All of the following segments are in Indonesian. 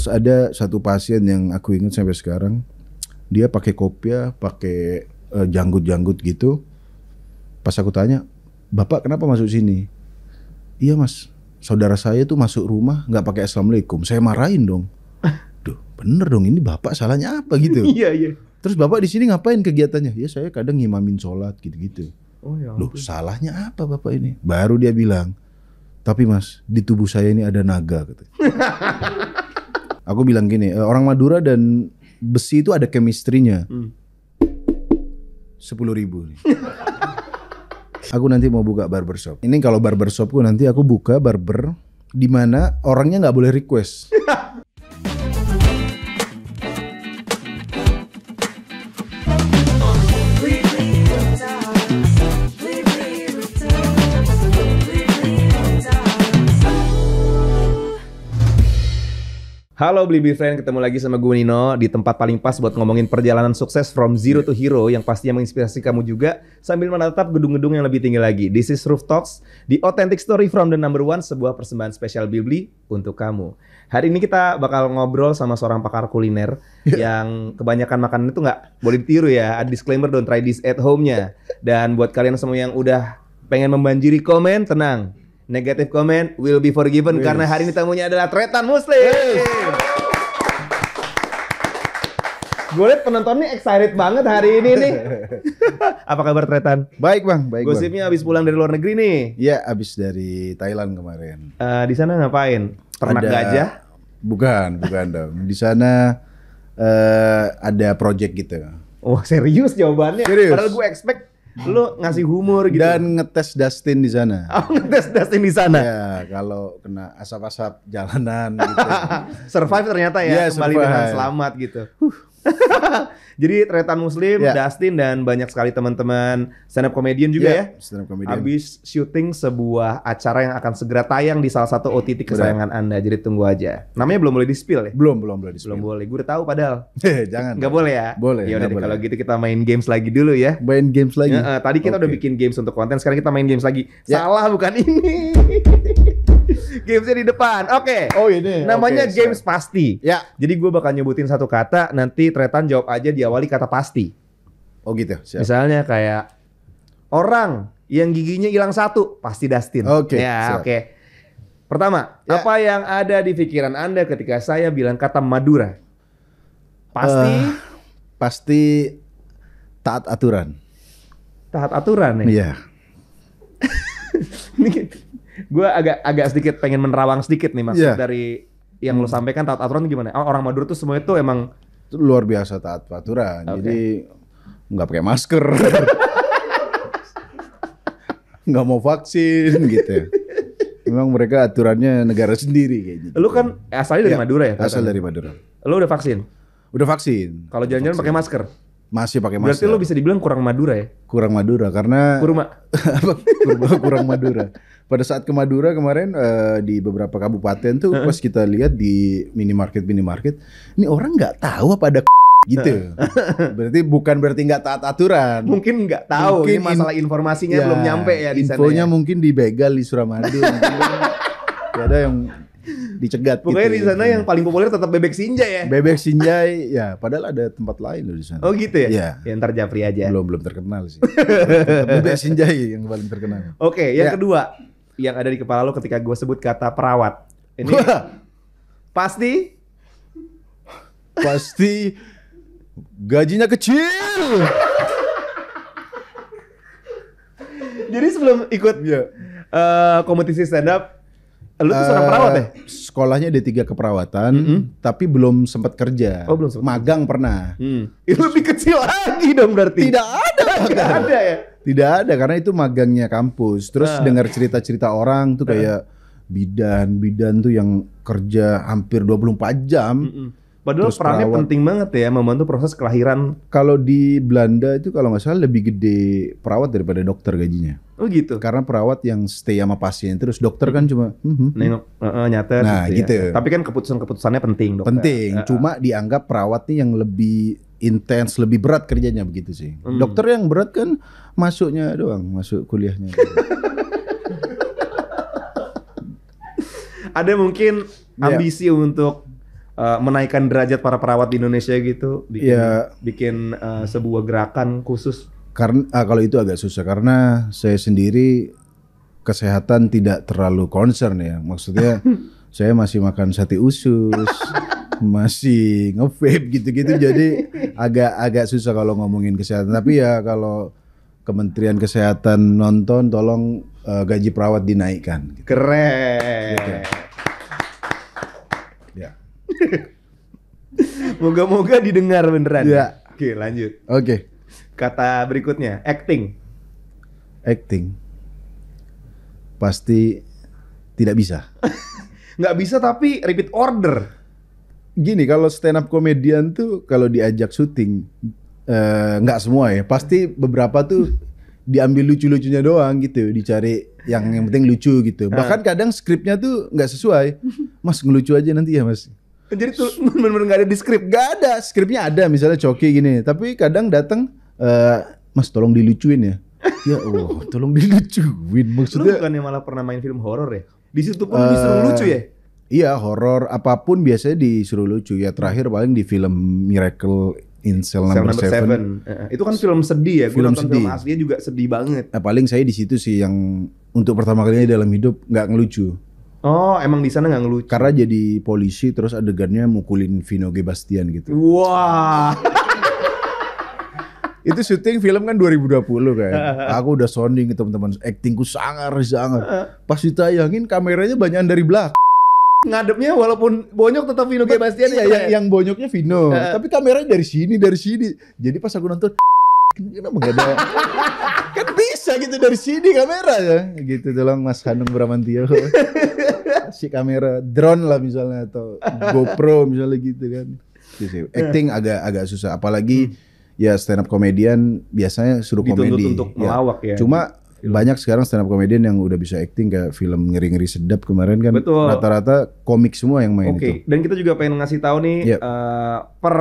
Terus ada satu pasien yang aku ingat sampai sekarang, dia pakai kopiah, pakai uh, janggut-janggut gitu. Pas aku tanya, "Bapak kenapa masuk sini?" "Iya, Mas. Saudara saya tuh masuk rumah nggak pakai assalamualaikum." Saya marahin dong. Duh, bener dong ini Bapak salahnya apa gitu. Iya, iya. Terus Bapak di sini ngapain kegiatannya? Ya saya kadang ngimamin sholat gitu-gitu. Oh, ya Loh, salahnya apa Bapak ini? Baru dia bilang, tapi mas di tubuh saya ini ada naga katanya. Aku bilang gini, eh, orang Madura dan besi itu ada chemistry hmm. Sepuluh hmm. ribu. aku nanti mau buka barbershop. Ini kalau barbershopku nanti aku buka barber di mana orangnya nggak boleh request. Halo Blibli Friend, ketemu lagi sama gue Nino di tempat paling pas buat ngomongin perjalanan sukses from zero to hero yang pastinya menginspirasi kamu juga sambil menatap gedung-gedung yang lebih tinggi lagi. This is Roof Talks, the authentic story from the number one, sebuah persembahan spesial Blibli untuk kamu. Hari ini kita bakal ngobrol sama seorang pakar kuliner iya. yang kebanyakan makanan itu nggak boleh ditiru ya. Ada disclaimer don't try this at home-nya. Dan buat kalian semua yang udah pengen membanjiri komen, tenang Negatif komen will be forgiven yes. karena hari ini tamunya adalah Tretan Muslim. Yes. Gue liat penontonnya excited banget hari ini nih. Apa kabar Tretan? Baik bang, baik. Gosipnya bang. abis pulang dari luar negeri nih? Iya, abis dari Thailand kemarin. Uh, di sana ngapain? Ternak Ada... gajah? Bukan, bukan dong. Di sana uh, ada project gitu. Wah oh, serius jawabannya. Serius. Padahal gue expect lu ngasih humor gitu dan ngetes Dustin di sana oh, ngetes Dustin di sana ya kalau kena asap-asap jalanan gitu survive ternyata ya, ya kembali survive. dengan selamat gitu huh. Jadi Tretan Muslim, yeah. Dustin dan banyak sekali teman-teman stand up comedian juga yeah, ya. ya. Stand up comedian. Habis syuting sebuah acara yang akan segera tayang di salah satu OTT kesayangan Anda. Jadi tunggu aja. Namanya belum boleh di-spill ya? Belum, belum boleh di Belum boleh. Gue udah tahu padahal. Jangan. Gak boleh ya? Boleh. Ya udah kalau gitu kita main games lagi dulu ya. Main games lagi. Ya, uh, tadi kita okay. udah bikin games untuk konten, sekarang kita main games lagi. Yeah. Salah bukan ini. gamesnya di depan. Oke. Okay. Oh ini. Namanya okay, games pasti. Ya. Jadi gue bakal nyebutin satu kata nanti Tretan jawab aja diawali kata pasti. Oh gitu. Siap. Misalnya kayak orang yang giginya hilang satu pasti Dustin. Oke. Okay, ya oke. Okay. Pertama, ya. apa yang ada di pikiran anda ketika saya bilang kata Madura? Pasti. Uh, pasti taat aturan. Taat aturan ya. Iya. Gitu. gue agak agak sedikit pengen menerawang sedikit nih mas yeah. dari yang lo sampaikan taat aturan gimana? Oh, orang Madura tuh semua itu emang itu luar biasa taat peraturan. Okay. Jadi nggak pakai masker, nggak mau vaksin gitu. Ya. Memang mereka aturannya negara sendiri kayak gitu. Lu kan asalnya dari ya, Madura ya? Asal katanya. dari Madura. Lu udah vaksin? Udah vaksin. Kalau jalan-jalan pakai masker? Masih pakai masker. Berarti lo bisa dibilang kurang Madura ya? Kurang Madura karena kurma. kurma kurang Madura. Pada saat ke Madura kemarin uh, di beberapa kabupaten tuh pas kita lihat di minimarket minimarket, ini orang nggak tahu apa ada gitu. berarti bukan berarti nggak taat aturan. Mungkin nggak tahu. Mungkin ini masalah informasinya ya, belum nyampe ya di infonya sana. Infonya ya. mungkin begal di Suramadu. ada yang dicegat gitu Pokoknya gitu, di ya, sana yang paling populer tetap bebek sinjai ya. Bebek sinjai ya, padahal ada tempat lain loh di sana. Oh gitu ya? yang Ya ntar Japri aja. Belum belum terkenal sih. bebek sinjai ya yang paling terkenal. Oke, okay, yang ya. kedua yang ada di kepala lo ketika gue sebut kata perawat. Ini pasti pasti gajinya kecil. Jadi sebelum ikut yeah. Iya. uh, kompetisi stand up Lu tuh seorang perawat ya? Eh, sekolahnya D3 keperawatan, mm -hmm. tapi belum sempat kerja. Oh, belum sempat. Magang pernah. Hmm. Itu lebih kecil lagi dong berarti. Tidak ada. Tidak ada ya. Tidak ada karena itu magangnya kampus. Terus uh. dengar cerita-cerita orang tuh ah. kayak bidan, bidan tuh yang kerja hampir 24 jam. Mm -hmm. Padahal Terus perannya perawat. penting banget ya membantu proses kelahiran. Kalau di Belanda itu kalau nggak salah lebih gede perawat daripada dokter gajinya. Oh gitu. Karena perawat yang stay sama pasien terus dokter kan cuma hmm, nengok uh, nyata. Nah, gitu. Ya. gitu. Ya. Tapi kan keputusan-keputusannya penting, dokter. Penting, uh, uh. cuma dianggap perawat nih yang lebih intens lebih berat kerjanya begitu sih. Hmm. Dokter yang berat kan masuknya doang, masuk kuliahnya. Ada mungkin ya. ambisi yeah. untuk uh, menaikkan derajat para perawat di Indonesia gitu, bikin yeah. bikin uh, sebuah gerakan khusus karena ah, kalau itu agak susah karena saya sendiri kesehatan tidak terlalu concern ya. Maksudnya saya masih makan sate usus, masih ngevape gitu-gitu. Jadi agak-agak susah kalau ngomongin kesehatan. Tapi ya kalau Kementerian Kesehatan nonton, tolong uh, gaji perawat dinaikkan. Gitu. Keren. Gitu. Ya. Moga-moga didengar beneran. Ya. Oke, lanjut. Oke. Okay. Kata berikutnya, acting. Acting. Pasti tidak bisa. Nggak bisa tapi repeat order. Gini kalau stand up komedian tuh kalau diajak syuting nggak eh, nggak semua ya. Pasti beberapa tuh diambil lucu-lucunya doang gitu, dicari yang yang penting lucu gitu. Ah. Bahkan kadang skripnya tuh nggak sesuai. Mas ngelucu aja nanti ya mas. Jadi tuh benar-benar nggak ada di skrip. nggak ada, skripnya ada misalnya coki gini. Tapi kadang datang uh, Mas tolong dilucuin ya. ya Allah, tolong dilucuin maksudnya. Lu bukan yang malah pernah main film horor ya? Di situ pun uh, disuruh eh, lucu ya? Iya, horor apapun biasanya disuruh lucu ya. Terakhir paling di film Miracle in Cell Number, number seven. Eh, itu kan film sedih ya. Film Gue sedih. Film aslinya juga sedih banget. Nah, paling saya di situ sih yang untuk pertama kalinya dalam hidup nggak ngelucu. Oh, emang di sana nggak ngelucu? Karena jadi polisi terus adegannya mukulin Vino Gebastian gitu. Wah. Wow itu syuting film kan 2020 kan. Aku udah sounding ke teman-teman, actingku sangar-sangar. Pas ditayangin kameranya banyak dari belakang. Ngadepnya walaupun bonyok tetap Vino kepastian Bastian ya. Yang, ya? yang bonyoknya Vino, tapi kameranya dari sini, dari sini. Jadi pas aku nonton kenapa gak ada kan bisa gitu dari sini kamera ya gitu tolong Mas Hanung Bramantio si kamera drone lah misalnya atau GoPro misalnya gitu kan gitu acting agak agak susah apalagi hmm ya stand up comedian biasanya suruh Dituntut komedi. untuk ya. ya. Cuma film. banyak sekarang stand up comedian yang udah bisa acting kayak film ngeri-ngeri sedap kemarin kan rata-rata komik semua yang main okay. itu. Oke, dan kita juga pengen ngasih tahu nih yep. Ya. uh, per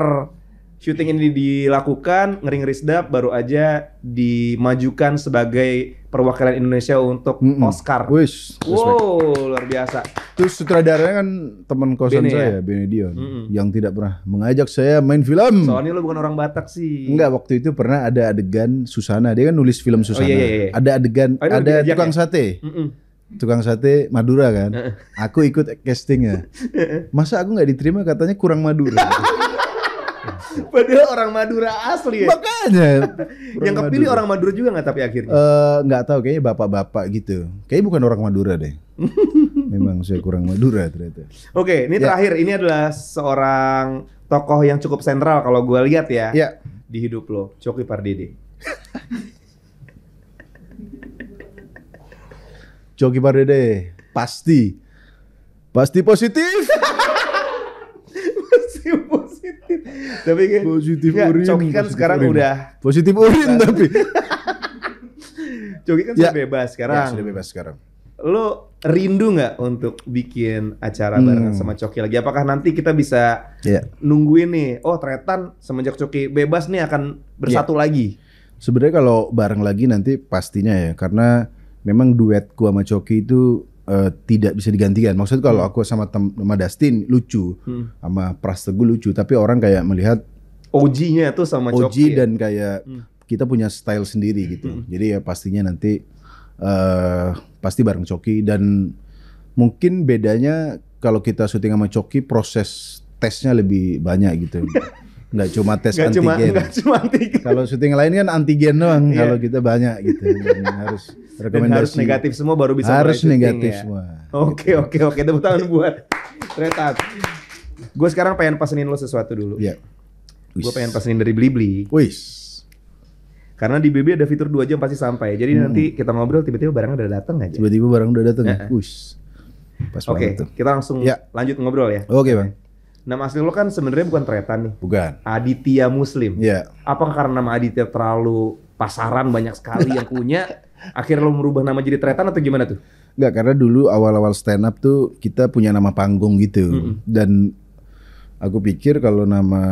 Shooting ini dilakukan ngeri-ngeri sedap baru aja dimajukan sebagai perwakilan Indonesia untuk mm -hmm. Oscar. Wish. Wow, luar biasa. Terus sutradaranya kan teman kosan Bene, saya, ya? Benedion, mm -hmm. yang tidak pernah mengajak saya main film. Soalnya lu bukan orang Batak sih. Enggak, waktu itu pernah ada adegan Susana, dia kan nulis film oh, Susana. Oh, iya, iya, Ada adegan oh, ada tukang ya? sate. Mm -mm tukang sate Madura kan. Aku ikut castingnya. Masa aku nggak diterima katanya kurang Madura. Padahal orang Madura asli ya. Makanya. yang kepilih Madura. orang Madura juga nggak tapi akhirnya? Eh, nggak uh, tahu kayaknya bapak-bapak gitu. Kayaknya bukan orang Madura deh. Memang saya kurang Madura ternyata. Oke, okay, ini ya. terakhir. Ini adalah seorang tokoh yang cukup sentral kalau gue lihat ya. Ya. Di hidup lo, Coki Pardede. Coki Pardede pasti pasti positif. tapi kan positif ya, urin. Coki kan sekarang urin. udah positif urin nah. tapi. Coki kan ya. sudah bebas sekarang. Ya, sudah bebas sekarang. Lo rindu nggak untuk bikin acara hmm. bareng sama Coki lagi? Apakah nanti kita bisa ya. nungguin nih? Oh ternyata semenjak Coki bebas nih akan bersatu ya. lagi. Sebenarnya kalau bareng lagi nanti pastinya ya karena memang duet gua sama Coki itu uh, tidak bisa digantikan. maksudnya kalau hmm. aku sama tem sama Dustin lucu, hmm. sama Pras Teguh lucu, tapi orang kayak melihat OG-nya tuh sama OG Coki dan kayak hmm. kita punya style sendiri gitu. Hmm. Jadi ya pastinya nanti uh, pasti bareng Coki dan mungkin bedanya kalau kita syuting sama Coki proses tesnya lebih banyak gitu. Enggak cuma tes gak antigen. Cuma, gak cuma antigen. Kalau syuting lain kan antigen doang. yeah. Kalau kita banyak gitu. harus rekomendasi. Dan harus negatif semua baru bisa Harus negatif ya. semua. Oke, gitu. oke, oke. Tepuk tangan buat Retat. Gue sekarang pengen pesenin lo sesuatu dulu. Iya. Yeah. Gue pengen pesenin dari Blibli. Wis. Karena di BB ada fitur 2 jam pasti sampai. Jadi hmm. nanti kita ngobrol tiba-tiba barang udah datang aja. Tiba-tiba barang udah datang. Ya? Wis. Pas Oke, okay, kita langsung yeah. lanjut ngobrol ya. Oke, okay, Bang. Nama asli lo kan sebenarnya bukan Tretan nih. Bukan. Aditya Muslim. Iya. Yeah. Apakah karena nama Aditya terlalu pasaran banyak sekali yang punya, akhirnya lo merubah nama jadi Tretan atau gimana tuh? Enggak, karena dulu awal-awal stand up tuh kita punya nama panggung gitu. Mm -hmm. Dan aku pikir kalau nama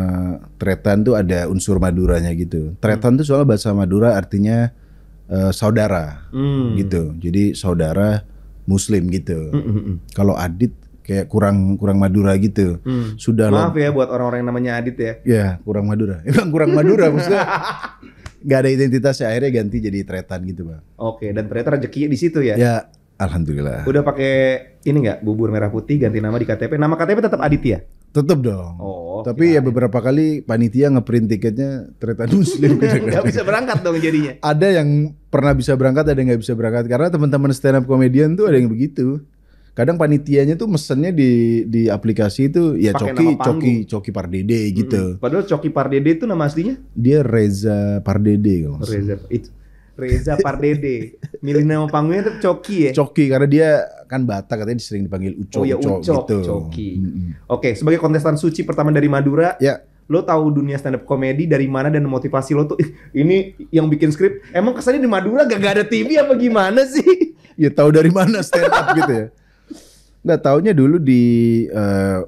Tretan tuh ada unsur Maduranya gitu. Tretan mm. tuh soalnya bahasa Madura artinya uh, saudara mm. gitu. Jadi saudara muslim gitu. Mm -hmm. Kalau Adit kayak kurang kurang Madura gitu. Hmm. Sudah Maaf ya buat orang-orang yang namanya Adit ya. Ya kurang Madura. Emang kurang Madura maksudnya Gak ada identitas akhirnya ganti jadi tretan gitu bang. Oke dan ternyata rezeki di situ ya. Ya alhamdulillah. Udah pakai ini nggak bubur merah putih ganti nama di KTP. Nama KTP tetap Aditya. Tetap dong. Oh. Tapi ya beberapa kali panitia ngeprint tiketnya tretan muslim. gak bisa berangkat dong jadinya. Ada yang pernah bisa berangkat, ada yang nggak bisa berangkat. Karena teman-teman stand up comedian tuh ada yang begitu kadang panitianya tuh mesennya di di aplikasi itu ya Pake Coki Coki Coki Pardede gitu. Mm -hmm. Padahal Coki Pardede itu nama aslinya? Dia Reza Pardede kalau Reza itu Reza Pardede. Milih nama panggungnya tuh Coki ya. Coki karena dia kan Batak katanya sering dipanggil Uco, oh, ya, Uco, Uco gitu. Coki. Mm -hmm. Oke, okay, sebagai kontestan suci pertama dari Madura, ya. Yeah lo tahu dunia stand up komedi dari mana dan motivasi lo tuh ini yang bikin skrip emang kesannya di Madura gak, gak ada TV apa gimana sih? ya tahu dari mana stand up gitu ya. Nggak taunya dulu di uh,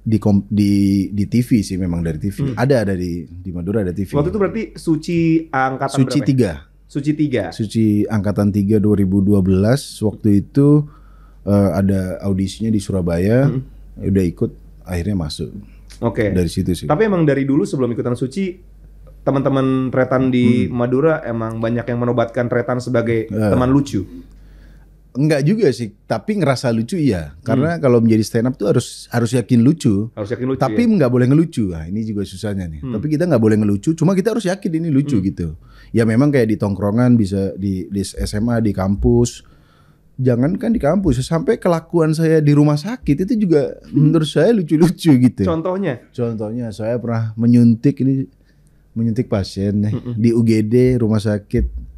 di di di TV sih memang dari TV. Hmm. Ada ada di di Madura ada TV. Waktu itu berarti suci angkatan Suci berapa? Ya? tiga. Suci tiga. Suci angkatan tiga 2012 waktu itu uh, ada audisinya di Surabaya. Hmm. Ya udah ikut akhirnya masuk. Oke. Okay. Dari situ sih. Tapi emang dari dulu sebelum ikutan suci teman-teman tretan di hmm. Madura emang banyak yang menobatkan tretan sebagai uh, teman lucu. Enggak juga sih, tapi ngerasa lucu iya. Karena hmm. kalau menjadi stand up tuh harus harus yakin lucu. Harus yakin lucu. Tapi ya? boleh ngelucu. Nah, ini juga susahnya nih. Hmm. Tapi kita nggak boleh ngelucu. Cuma kita harus yakin ini lucu hmm. gitu. Ya memang kayak di tongkrongan bisa di, di SMA di kampus. jangan kan di kampus, sampai kelakuan saya di rumah sakit itu juga hmm. menurut saya lucu-lucu gitu. Contohnya? Contohnya saya pernah menyuntik ini menyuntik pasien nih hmm. di UGD rumah sakit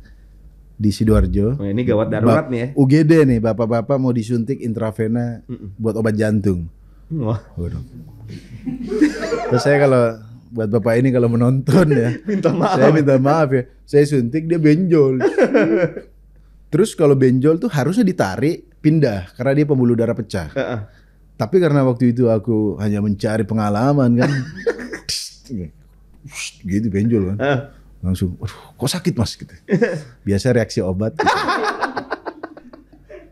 di sidoarjo. Oh, ini gawat darurat nih ya. UGD nih bapak-bapak mau disuntik intravena mm -mm. buat obat jantung. Wah. Waduh. Terus saya kalau buat bapak ini kalau menonton ya, minta maaf. Saya minta maaf ya. Saya suntik dia benjol. Terus kalau benjol tuh harusnya ditarik pindah karena dia pembuluh darah pecah. Uh -uh. Tapi karena waktu itu aku hanya mencari pengalaman kan. Gitu, gitu benjol kan. Uh langsung aduh kok sakit mas gitu biasa reaksi obat gitu.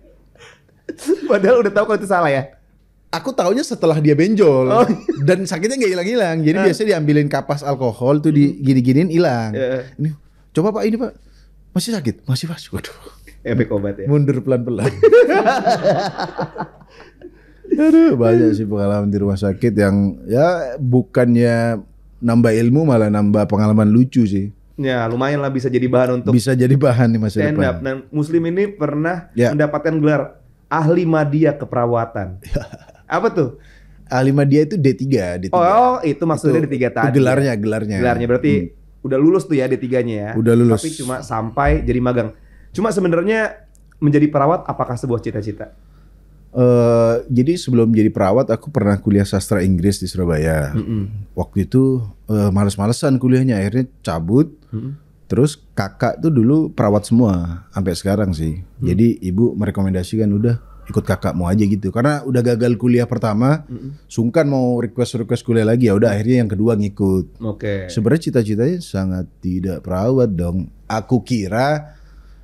padahal udah tahu kalau itu salah ya aku taunya setelah dia benjol oh. dan sakitnya nggak hilang-hilang jadi nah. biasanya diambilin kapas alkohol tuh di hmm. gini giniin hilang yeah. ini coba pak ini pak masih sakit masih pas waduh efek obat ya mundur pelan-pelan Aduh, banyak sih pengalaman di rumah sakit yang ya bukannya nambah ilmu malah nambah pengalaman lucu sih ya lumayan lah bisa jadi bahan untuk bisa jadi bahan nih masa stand Up. Dan Muslim ini pernah ya. mendapatkan gelar ahli madya keperawatan. Apa tuh? Ahli madya itu D3, D3. Oh, oh itu maksudnya itu, D3 tadi. Ya. Gelarnya, gelarnya. Gelarnya berarti hmm. udah lulus tuh ya D3-nya ya. Udah lulus. Tapi cuma sampai jadi magang. Cuma sebenarnya menjadi perawat apakah sebuah cita-cita? Eh, jadi sebelum jadi perawat aku pernah kuliah sastra Inggris di Surabaya. Mm -mm. Waktu itu uh, males-malesan kuliahnya akhirnya cabut. Mm -mm. Terus kakak tuh dulu perawat semua sampai sekarang sih. Mm. Jadi ibu merekomendasikan udah ikut kakak mau aja gitu karena udah gagal kuliah pertama mm sungkan mau request request kuliah lagi ya udah akhirnya yang kedua ngikut. Oke. Okay. Sebenarnya cita-citanya sangat tidak perawat dong. Aku kira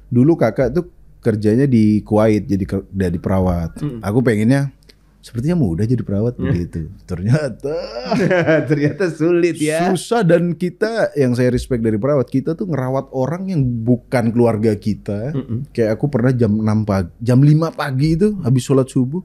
dulu kakak tuh kerjanya di Kuwait jadi dari perawat. Hmm. Aku pengennya sepertinya mudah jadi perawat hmm. begitu. Ternyata ternyata sulit ya. Susah dan kita yang saya respect dari perawat, kita tuh ngerawat orang yang bukan keluarga kita. Hmm. Kayak aku pernah jam 6 pagi, jam 5 pagi itu hmm. habis sholat subuh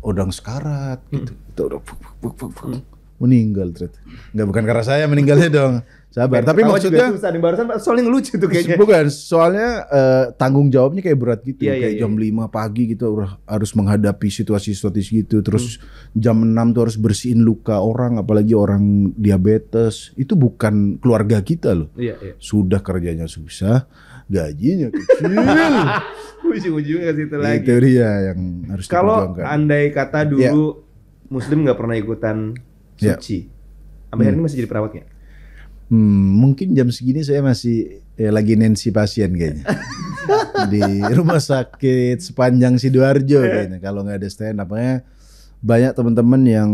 odang sekarat gitu. Hmm. itu udah hmm. meninggal ternyata. Enggak bukan karena saya meninggalnya dong. Sabar, tapi maksudnya susah nih barusan soalnya lucu tuh kayaknya. Bukan, soalnya uh, tanggung jawabnya kayak berat gitu. Yeah, iya, kayak yeah, jam yeah. 5 pagi gitu harus menghadapi situasi-situasi gitu. Terus hmm. jam 6 tuh harus bersihin luka orang apalagi orang diabetes. Itu bukan keluarga kita loh. yeah, yeah. Sudah kerjanya susah, gajinya kecil. Ujung-ujungnya ke situ lagi. Itu dia yang harus Kalau andai kata iya. dulu yeah. muslim nggak pernah ikutan iya. suci. Yeah. Sampai hmm. hari ini masih jadi perawatnya? Hmm, mungkin jam segini saya masih ya, lagi nensi pasien kayaknya. di rumah sakit sepanjang Sidoarjo kayaknya kalau nggak ada stand up nya banyak teman-teman yang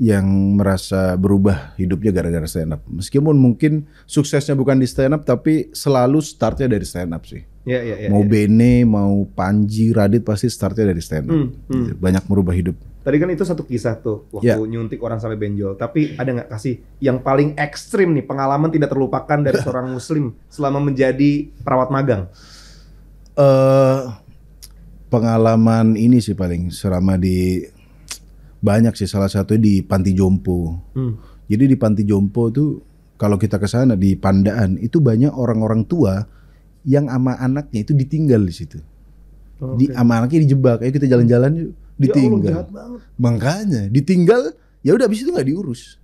yang merasa berubah hidupnya gara-gara stand up. Meskipun mungkin suksesnya bukan di stand up tapi selalu startnya dari stand up sih. Ya, ya, ya, mau ya. Bene, mau Panji, Radit pasti startnya dari stand up. Hmm, gitu. hmm. Banyak merubah hidup. Tadi kan itu satu kisah tuh waktu ya. nyuntik orang sampai benjol. Tapi ada nggak kasih yang paling ekstrim nih pengalaman tidak terlupakan dari seorang muslim selama menjadi perawat magang? Eh uh, pengalaman ini sih paling selama di banyak sih salah satu di Panti Jompo. Hmm. Jadi di Panti Jompo tuh kalau kita ke sana di Pandaan itu banyak orang-orang tua yang ama anaknya itu ditinggal di situ. Oh, okay. Di ama anaknya dijebak, ayo kita jalan-jalan yuk, ditinggal. Ya Allah, Makanya ditinggal ya udah habis itu nggak diurus.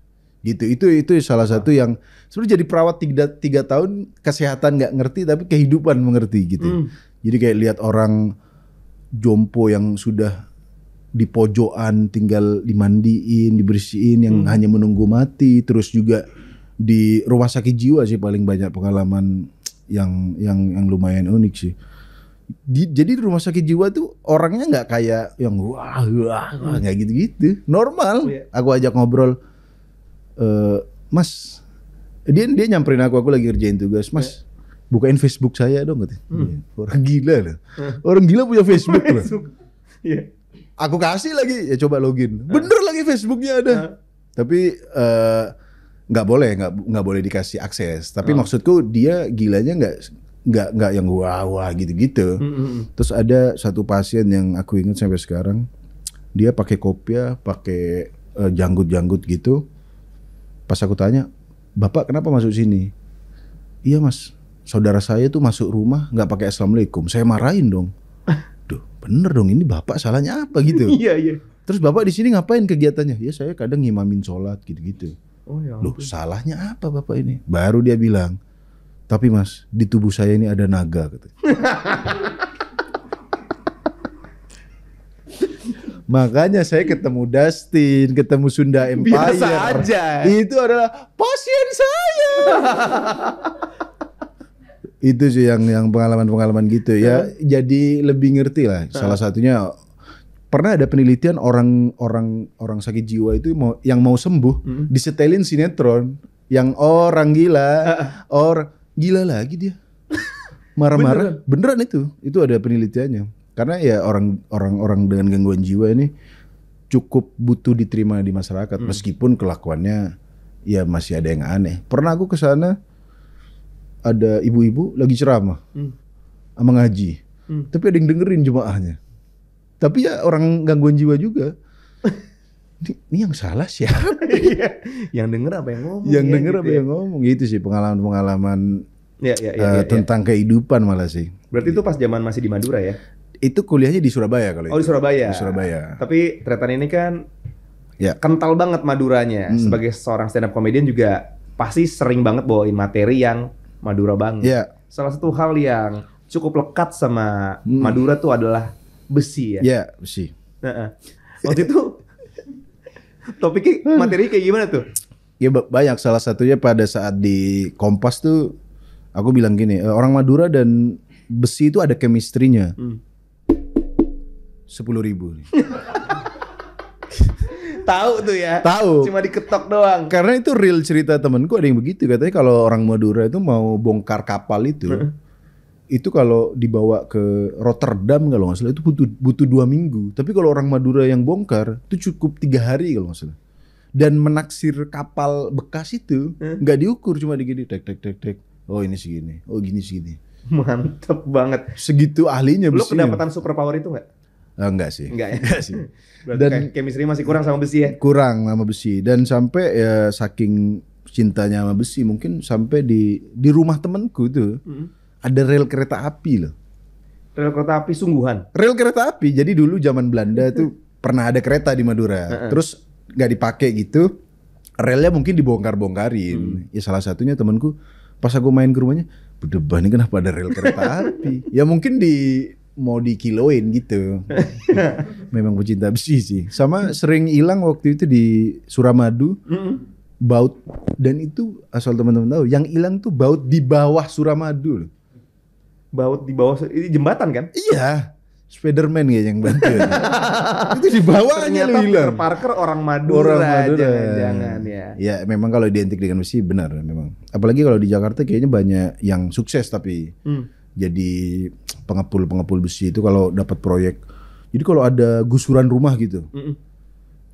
Gitu. Itu itu salah satu yang sebenarnya jadi perawat tiga, tiga tahun kesehatan nggak ngerti tapi kehidupan mengerti gitu. Hmm. Jadi kayak lihat orang jompo yang sudah di pojokan tinggal dimandiin, dibersihin yang hmm. hanya menunggu mati, terus juga di rumah sakit jiwa sih paling banyak pengalaman yang yang yang lumayan unik sih. Di, jadi rumah sakit jiwa tuh orangnya nggak kayak yang wah wah nggak hmm. gitu-gitu, normal. Oh, iya. Aku ajak ngobrol, e, Mas, dia dia nyamperin aku, aku lagi kerjain tugas, Mas. Yeah bukain Facebook saya dong katanya. Hmm. Iya, orang gila loh. Orang gila punya Facebook, Facebook. loh. Iya. Yeah. Aku kasih lagi, ya coba login. Eh. Bener lagi Facebooknya ada. Eh. Tapi eh, nggak uh, boleh, nggak nggak boleh dikasih akses. Tapi uh. maksudku dia gilanya nggak nggak nggak yang wah wah gitu-gitu. uh -uh. Terus ada satu pasien yang aku ingat sampai sekarang, dia pakai kopiah pakai uh, janggut-janggut gitu. Pas aku tanya, bapak kenapa masuk sini? Iya mas, saudara saya tuh masuk rumah nggak pakai assalamualaikum. Saya marahin dong bener dong ini bapak salahnya apa gitu. Iya iya. Terus bapak di sini ngapain kegiatannya? Ya saya kadang ngimamin sholat gitu-gitu. Oh ya. Loh salahnya apa bapak ini? Baru dia bilang, tapi mas di tubuh saya ini ada naga Gitu. Makanya saya ketemu Dustin, ketemu Sunda Empire. Biasa aja. Itu adalah pasien saya. itu sih yang yang pengalaman-pengalaman gitu ya iya. jadi lebih ngerti lah iya. salah satunya pernah ada penelitian orang orang orang sakit jiwa itu mau yang mau sembuh mm -hmm. disetelin sinetron yang oh, orang gila orang gila lagi dia marah-marah beneran. beneran itu itu ada penelitiannya karena ya orang orang orang dengan gangguan jiwa ini cukup butuh diterima di masyarakat mm. meskipun kelakuannya ya masih ada yang aneh pernah aku ke sana ada ibu-ibu lagi ceramah hmm. mengaji hmm. tapi ada yang dengerin jemaahnya tapi ya orang gangguan jiwa juga ini, yang salah siapa iya. yang denger apa yang ngomong yang ya, denger gitu apa ya. yang ngomong gitu sih pengalaman-pengalaman ya, ya, ya, uh, ya, ya. tentang kehidupan malah sih berarti gitu. itu pas zaman masih di Madura ya itu kuliahnya di Surabaya kalau oh, itu. di Surabaya. Di Surabaya. Tapi tretan ini kan ya. kental banget Maduranya. Hmm. Sebagai seorang stand up comedian juga pasti sering banget bawain materi yang Madura banget. Yeah. Salah satu hal yang cukup lekat sama hmm. Madura tuh adalah besi ya. Iya, yeah, besi. Nah, waktu itu topiknya materi kayak gimana tuh? Ya banyak salah satunya pada saat di Kompas tuh aku bilang gini, eh, orang Madura dan besi itu ada kemistrinya. Hmm. 10.000. ribu. tahu tuh ya. Tahu. Cuma diketok doang. Karena itu real cerita temenku ada yang begitu katanya kalau orang Madura itu mau bongkar kapal itu itu kalau dibawa ke Rotterdam kalau nggak salah itu butuh butuh dua minggu. Tapi kalau orang Madura yang bongkar itu cukup tiga hari kalau nggak salah. Dan menaksir kapal bekas itu nggak diukur cuma digini tek tek tek tek. Oh ini segini, oh gini segini. Mantep banget. Segitu ahlinya. Lu kedapatan superpower itu nggak? Oh, enggak sih. Enggak ya. Enggak sih. Berarti dan chemistry masih kurang sama besi ya. Kurang sama besi dan sampai ya saking cintanya sama besi mungkin sampai di di rumah temanku tuh hmm. ada rel kereta api loh. Rel kereta api sungguhan. Rel kereta api. Jadi dulu zaman Belanda tuh pernah ada kereta di Madura. Terus nggak dipakai gitu. Relnya mungkin dibongkar-bongkarin. Hmm. Ya salah satunya temanku pas aku main ke rumahnya, "Budeban ini kenapa ada rel kereta api? ya mungkin di mau dikiloin gitu. Memang pecinta besi sih. Sama sering hilang waktu itu di Suramadu. Mm -hmm. Baut dan itu asal teman-teman tahu, yang hilang tuh baut di bawah Suramadu Baut di bawah ini jembatan kan? Iya. Spiderman kayaknya yang bantu. itu di bawahnya lu hilang. Parker orang Madura, orang Madura. Jangan, jangan ya. Ya memang kalau identik dengan besi benar memang. Apalagi kalau di Jakarta kayaknya banyak yang sukses tapi hmm jadi pengepul-pengepul besi itu kalau dapat proyek. Jadi kalau ada gusuran rumah gitu. Mm -mm.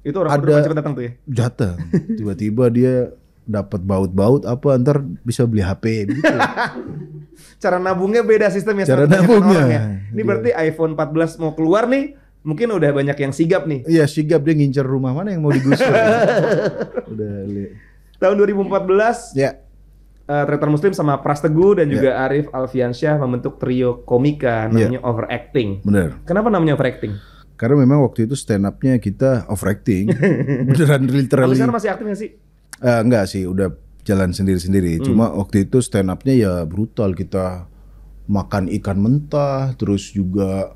Itu orang ada cepat datang tuh ya. Datang. Tiba-tiba dia dapat baut-baut apa ntar bisa beli HP gitu. Cara nabungnya beda sistemnya Cara nabungnya. ya. Ini iya. berarti yeah. iPhone 14 mau keluar nih, mungkin udah banyak yang sigap nih. Iya, sigap dia ngincer rumah mana yang mau digusur. Ya. udah liat. Tahun 2014 ya uh, eh, Retor Muslim sama Pras Teguh dan ya. juga yeah. Arif Alfiansyah membentuk trio komika ya. namanya yeah. Overacting. Bener. Kenapa namanya Overacting? Karena memang waktu itu stand up-nya kita overacting. Beneran literally. Sekarang masih aktif gak sih? Uh, enggak sih, udah jalan sendiri-sendiri. Hmm. Cuma waktu itu stand up-nya ya brutal kita makan ikan mentah, terus juga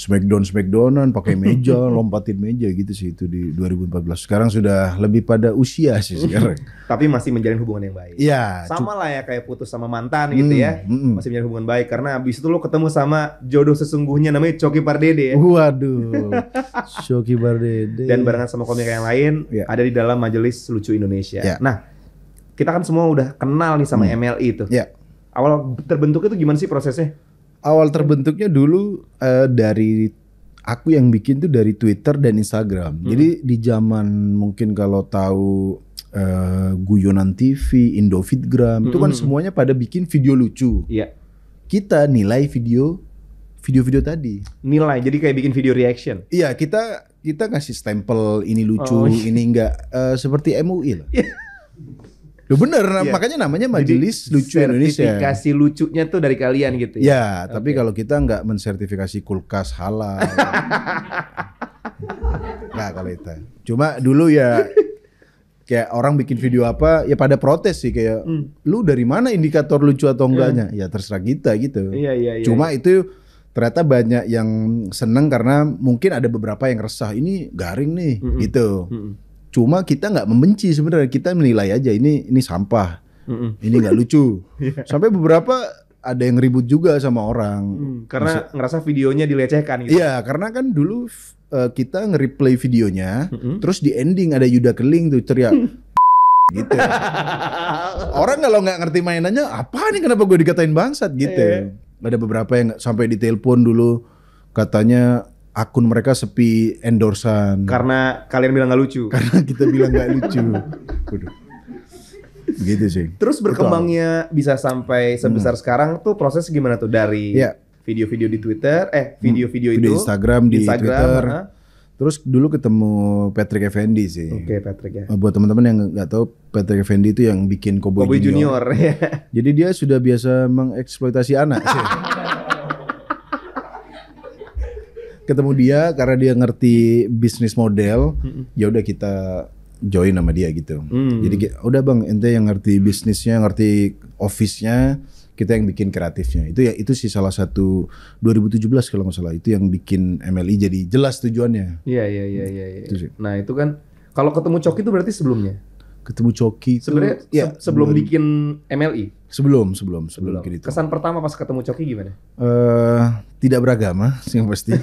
smackdown smackdownan pakai meja lompatin meja gitu sih itu di 2014 sekarang sudah lebih pada usia sih sekarang tapi masih menjalin hubungan yang baik ya sama lah ya kayak putus sama mantan gitu ya hmm, hmm. masih menjalin hubungan baik karena abis itu lo ketemu sama jodoh sesungguhnya namanya Choki Pardede ya. waduh Choki Pardede dan barengan sama komik yang lain ya. ada di dalam majelis lucu Indonesia ya. nah kita kan semua udah kenal nih sama hmm. MLI e itu ya. awal terbentuknya itu gimana sih prosesnya awal terbentuknya dulu uh, dari aku yang bikin tuh dari Twitter dan Instagram. Hmm. Jadi di zaman mungkin kalau tahu uh, guyonan TV, Indofitgram, hmm. itu kan hmm. semuanya pada bikin video lucu. Iya. Kita nilai video video-video tadi. Nilai. Jadi kayak bikin video reaction. Iya, kita kita ngasih stempel ini lucu, oh. Iya. ini enggak uh, seperti MUI lah. Lu bener, yeah. Iya. makanya namanya Majelis Jadi, Lucu Indonesia. Sertifikasi lucunya tuh dari kalian gitu ya. Ya, okay. tapi kalau kita nggak mensertifikasi kulkas halal. nah, kalau itu. Cuma dulu ya kayak orang bikin video apa ya pada protes sih kayak hmm. lu dari mana indikator lucu atau enggaknya? Yeah. Hmm. Ya terserah kita gitu. Iya iya iya. Cuma itu ternyata banyak yang seneng karena mungkin ada beberapa yang resah ini garing nih mm gitu. Mm Cuma kita nggak membenci sebenarnya, kita menilai aja ini ini sampah, mm -mm. ini nggak lucu. yeah. Sampai beberapa ada yang ribut juga sama orang mm, karena Maksud, ngerasa videonya dilecehkan gitu. Iya, karena kan dulu uh, kita nge-replay videonya, mm mm terus di ending ada Yuda Keling tuh teriak gitu. Orang orang kalau nggak ngerti mainannya, apa nih kenapa gue dikatain bangsat gitu. Yeah. Ada beberapa yang sampai ditelepon dulu katanya akun mereka sepi endorsan. Karena kalian bilang nggak lucu. Karena kita bilang nggak lucu. gitu sih. Terus berkembangnya Betul. bisa sampai sebesar hmm. sekarang tuh proses gimana tuh dari ya. video-video di Twitter, eh hmm. video-video hmm. itu di Instagram, di Instagram, Twitter. Uh-huh. Terus dulu ketemu Patrick Effendi sih. Oke, okay, Patrick ya. Buat teman-teman yang nggak tahu Patrick Effendi itu yang bikin Koboi Cowboy Junior. Junior. Ya. Jadi dia sudah biasa mengeksploitasi anak sih. ketemu dia karena dia ngerti bisnis model mm-hmm. ya udah kita join sama dia gitu mm. jadi udah bang ente yang ngerti bisnisnya ngerti office-nya kita yang bikin kreatifnya itu ya itu sih salah satu 2017 kalau nggak salah itu yang bikin MLI e jadi jelas tujuannya iya iya iya iya, iya. nah itu kan kalau ketemu Coki itu berarti sebelumnya ketemu Coki sebenarnya se ya, sebelum, sebelum bikin MLI sebelum sebelum sebelum, sebelum. Itu. kesan pertama pas ketemu Coki gimana uh, tidak beragama sih yang pasti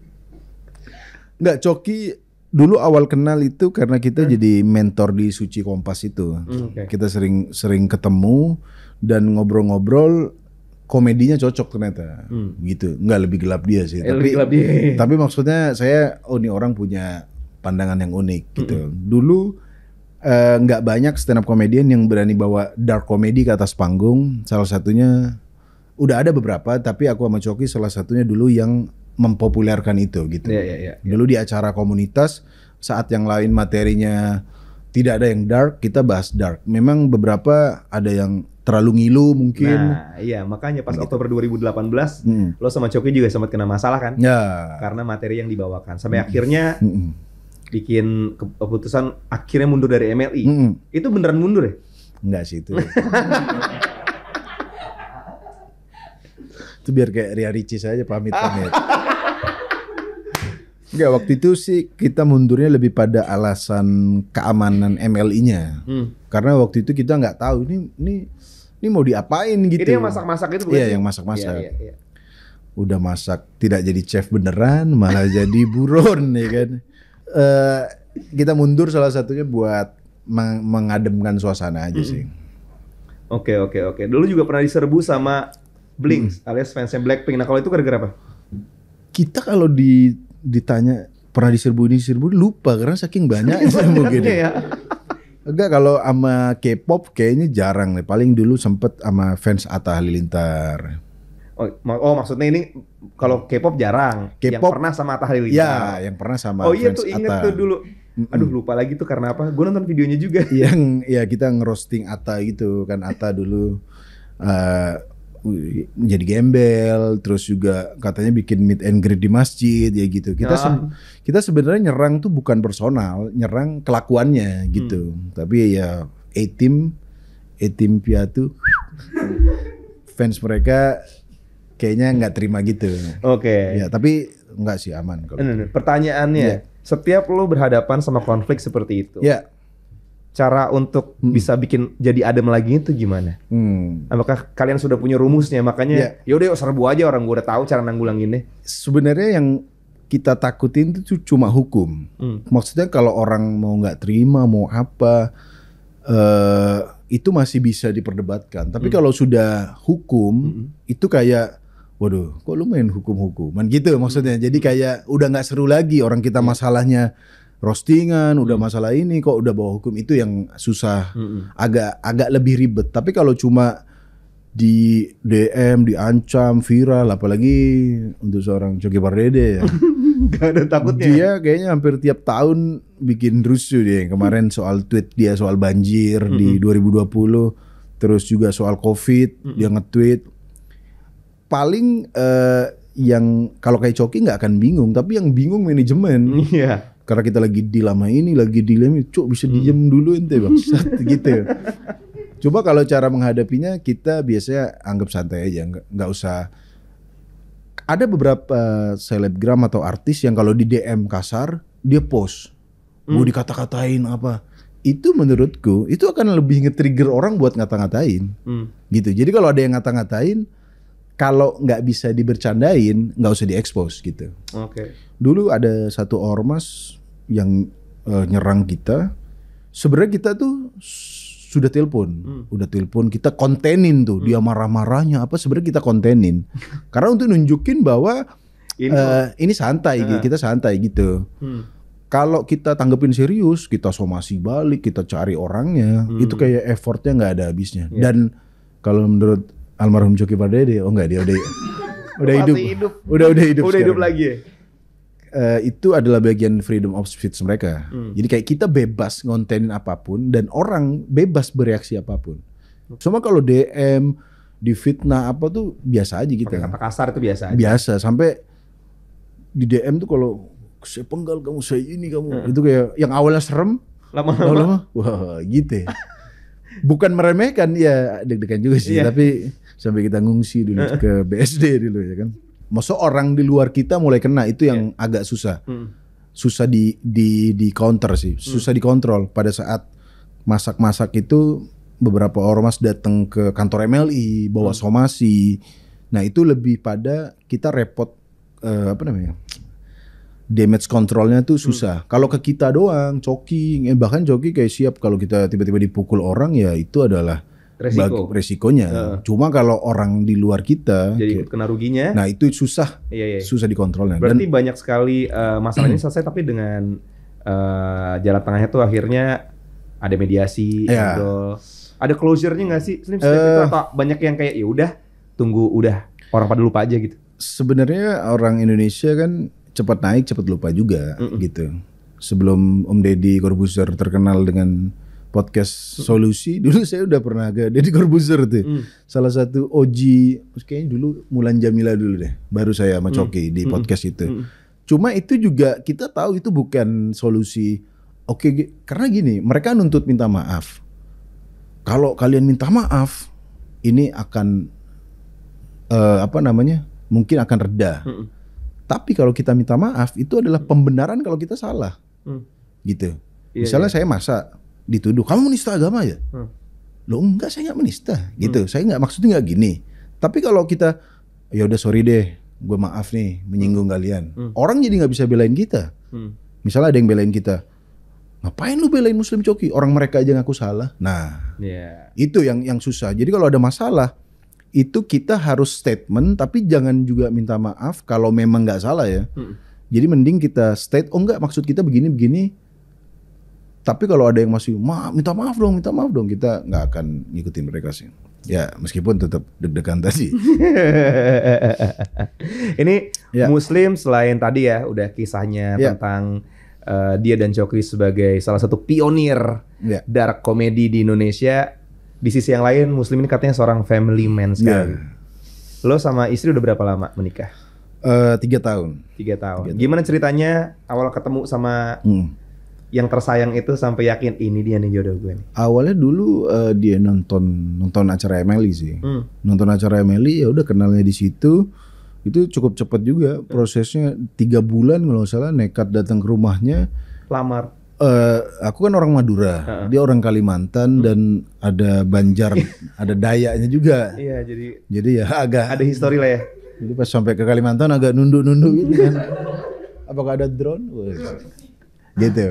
nggak Coki dulu awal kenal itu karena kita hmm. jadi mentor di Suci Kompas itu hmm, okay. kita sering sering ketemu dan ngobrol-ngobrol komedinya cocok ternyata hmm. gitu nggak lebih gelap dia sih eh, tapi gelap dia. tapi maksudnya saya oh ini orang punya pandangan yang unik gitu hmm. dulu Eh, nggak uh, banyak stand up comedian yang berani bawa dark comedy ke atas panggung. Salah satunya udah ada beberapa, tapi aku sama Coki salah satunya dulu yang mempopulerkan itu gitu. Yeah, yeah, yeah, iya. Dulu di acara komunitas saat yang lain materinya tidak ada yang dark, kita bahas dark. Memang beberapa ada yang terlalu ngilu mungkin. Nah, iya makanya pas gitu. Oktober 2018 hmm. lo sama Coki juga sempat kena masalah kan? Ya. Karena materi yang dibawakan. Sampai akhirnya hmm, hmm bikin keputusan akhirnya mundur dari MLI. Mm -hmm. Itu beneran mundur ya? Enggak sih itu. Ya. itu biar kayak Ria Ricis aja pamit-pamit. Ya. Enggak, waktu itu sih kita mundurnya lebih pada alasan keamanan MLI-nya. Hmm. Karena waktu itu kita nggak tahu ini ini ini mau diapain gitu. Ini yang masak-masak itu bukan Iya, yang masak-masak. Iya, iya, iya. Udah masak tidak jadi chef beneran, malah jadi buron ya kan uh, kita mundur salah satunya buat meng mengademkan suasana aja sih. Oke oke oke. Dulu juga pernah diserbu sama Blinks hmm. alias fansnya Blackpink. Nah kalau itu gara-gara apa? Kita kalau di, ditanya pernah diserbu ini diserbu lupa karena saking banyak mungkin. Ya. Enggak kalau sama K-pop kayaknya jarang nih. Paling dulu sempet sama fans Atta Halilintar. Oh, oh maksudnya ini kalau K-pop jarang. k yang pernah sama Atta Halilintar. Ya, yang pernah sama. Oh iya tuh inget tuh dulu. Aduh lupa lagi tuh karena apa? Gue nonton videonya juga. Yang ya kita ngerosting Atta gitu kan Atta dulu uh, jadi gembel, terus juga katanya bikin meet and greet di masjid ya gitu. Kita ya. Ah. se kita sebenarnya nyerang tuh bukan personal, nyerang kelakuannya gitu. Hmm. Tapi ya A team, A team Piatu fans mereka kayaknya nggak terima gitu. Oke. Okay. Ya, tapi nggak sih aman kalau. Gitu. Pertanyaannya, yeah. setiap lo berhadapan sama konflik seperti itu. Ya. Cara untuk hmm. bisa bikin jadi adem lagi itu gimana? Hmm. Apakah kalian sudah punya rumusnya? Makanya iya. ya. yaudah yuk serbu aja orang gue udah tahu cara nanggulanginnya. Sebenarnya yang kita takutin itu cuma hukum. Hmm. Maksudnya kalau orang mau nggak terima mau apa, uh, itu masih bisa diperdebatkan. Tapi hmm. kalau sudah hukum, hmm. itu kayak waduh kok lu main hukum-hukuman gitu hmm. maksudnya. Jadi kayak udah nggak seru lagi orang kita iya. masalahnya roastingan, udah hmm. masalah ini kok udah bawa hukum itu yang susah. Hmm. Agak agak lebih ribet. Tapi kalau cuma di DM, diancam, viral, apalagi untuk seorang Coki Pardede ya. Gak ada takutnya. Ya? Dia kayaknya hampir tiap tahun bikin rusuh dia. Kemarin soal tweet dia soal banjir mm -hmm. di 2020, terus juga soal Covid, -hmm. dia nge-tweet paling uh, yang kalau kayak Coki nggak akan bingung, tapi yang bingung manajemen. Iya. Yeah. Karena kita lagi di lama ini, lagi di lama ini, cuk bisa hmm. diem dulu ente bang, gitu. Coba kalau cara menghadapinya kita biasanya anggap santai aja, nggak usah. Ada beberapa selebgram atau artis yang kalau di DM kasar, dia post, mm. mau dikata-katain apa, itu menurutku itu akan lebih nge-trigger orang buat ngata-ngatain, mm. gitu. Jadi kalau ada yang ngata-ngatain, kalau nggak bisa dibercandain, nggak usah diekspos gitu. Oke. Okay. Dulu ada satu ormas yang uh, nyerang kita. Sebenarnya kita tuh sudah telepon, hmm. udah telepon kita kontenin tuh hmm. dia marah-marahnya apa sebenarnya kita kontenin. Karena untuk nunjukin bahwa ini, uh, eh, ini santai, uh. kita santai gitu. Hmm. Kalau kita tanggepin serius, kita somasi balik, kita cari orangnya, hmm. itu kayak effortnya nggak ada habisnya. Yeah. Dan kalau menurut almarhum Joki Pardede oh enggak dia udah udah hidup. hidup udah udah hidup udah hidup lagi ya? Uh, itu adalah bagian freedom of speech mereka. Hmm. Jadi kayak kita bebas ngontenin apapun dan orang bebas bereaksi apapun. Cuma kalau DM, difitnah apa tuh biasa aja gitu. Kata kasar itu biasa. Aja. Biasa sampai di DM tuh kalau saya penggal kamu, saya ini kamu, hmm. itu kayak yang awalnya serem, lama-lama, wah gitu. Ya. Bukan meremehkan ya deg-degan juga sih, yeah. tapi sampai kita ngungsi dulu eh. ke BSD dulu ya kan. Masa orang di luar kita mulai kena itu yang yeah. agak susah. Hmm. Susah di di di counter sih, hmm. susah hmm. dikontrol pada saat masak-masak itu beberapa ormas datang ke kantor MLI bawa hmm. somasi. Nah, itu lebih pada kita repot uh, apa namanya? damage kontrolnya tuh hmm. susah. Hmm. Kalau ke kita doang, coki, eh, bahkan coki kayak siap kalau kita tiba-tiba dipukul orang ya itu adalah resiko. resikonya. Uh. Cuma kalau orang di luar kita, jadi kayak, kena ruginya. Nah itu susah, iya, iya. susah dikontrolnya. Berarti Dan, banyak sekali uh, masalahnya hmm. selesai tapi dengan uh, jalan tengahnya tuh akhirnya ada mediasi, yeah. ada, ada closure-nya nggak sih? Slim, slim uh, eh. itu atau banyak yang kayak ya udah tunggu udah orang pada lupa aja gitu. Sebenarnya orang Indonesia kan cepat naik cepat lupa juga mm -mm. gitu. Sebelum Om Deddy Corbuzier terkenal dengan podcast solusi dulu saya udah pernah ke Deddy Corbuzier tuh mm. salah satu OG kayaknya dulu Mulan Jamila dulu deh baru saya sama hmm. Coki mm. di hmm. podcast mm. itu mm. cuma itu juga kita tahu itu bukan solusi oke okay, karena gini mereka nuntut minta maaf kalau kalian minta maaf ini akan uh, apa namanya mungkin akan reda mm. tapi kalau kita minta maaf itu adalah pembenaran kalau kita salah mm. gitu iya, Misalnya iya. saya masak, dituduh kamu menista agama ya. Hmm. lo enggak saya nggak menista hmm. gitu. Hmm. Saya nggak maksudnya nggak gini. Tapi kalau kita ya udah sorry deh, gue maaf nih menyinggung hmm. kalian. Hmm. Orang jadi nggak bisa belain kita. Hmm. Misalnya ada yang belain kita, ngapain lu belain muslim coki orang mereka aja ngaku salah nah yeah. itu yang yang susah jadi kalau ada masalah itu kita harus statement tapi jangan juga minta maaf kalau memang nggak salah ya hmm. jadi mending kita state oh enggak maksud kita begini begini tapi kalau ada yang masih ma minta maaf dong, minta maaf dong, kita nggak akan ngikutin mereka sih. Ya meskipun tetap deg-degan tadi. Ini ya. Muslim selain tadi ya udah kisahnya ya. tentang uh, dia dan Cokri sebagai salah satu pionir ya. dark komedi di Indonesia. Di sisi yang lain Muslim ini katanya seorang family man ya. sekali. Ya. Lo sama istri udah berapa lama menikah? Uh, tiga tahun. Tiga tahun. Tiga tahun. Gimana ceritanya awal ketemu sama hmm yang tersayang itu sampai yakin ini dia nih jodoh gue nih? Awalnya dulu uh, dia nonton nonton acara Emily sih. Hmm. Nonton acara Emily ya udah kenalnya di situ. Itu cukup cepat juga prosesnya tiga bulan kalau nggak salah nekat datang ke rumahnya. Lamar. Uh, aku kan orang Madura, uh -uh. dia orang Kalimantan hmm. dan ada Banjar, ada dayanya juga. Iya jadi. Jadi ya agak. Ada histori lah ya. Jadi pas sampai ke Kalimantan agak nunduk-nunduk gitu kan. Apakah ada drone? gitu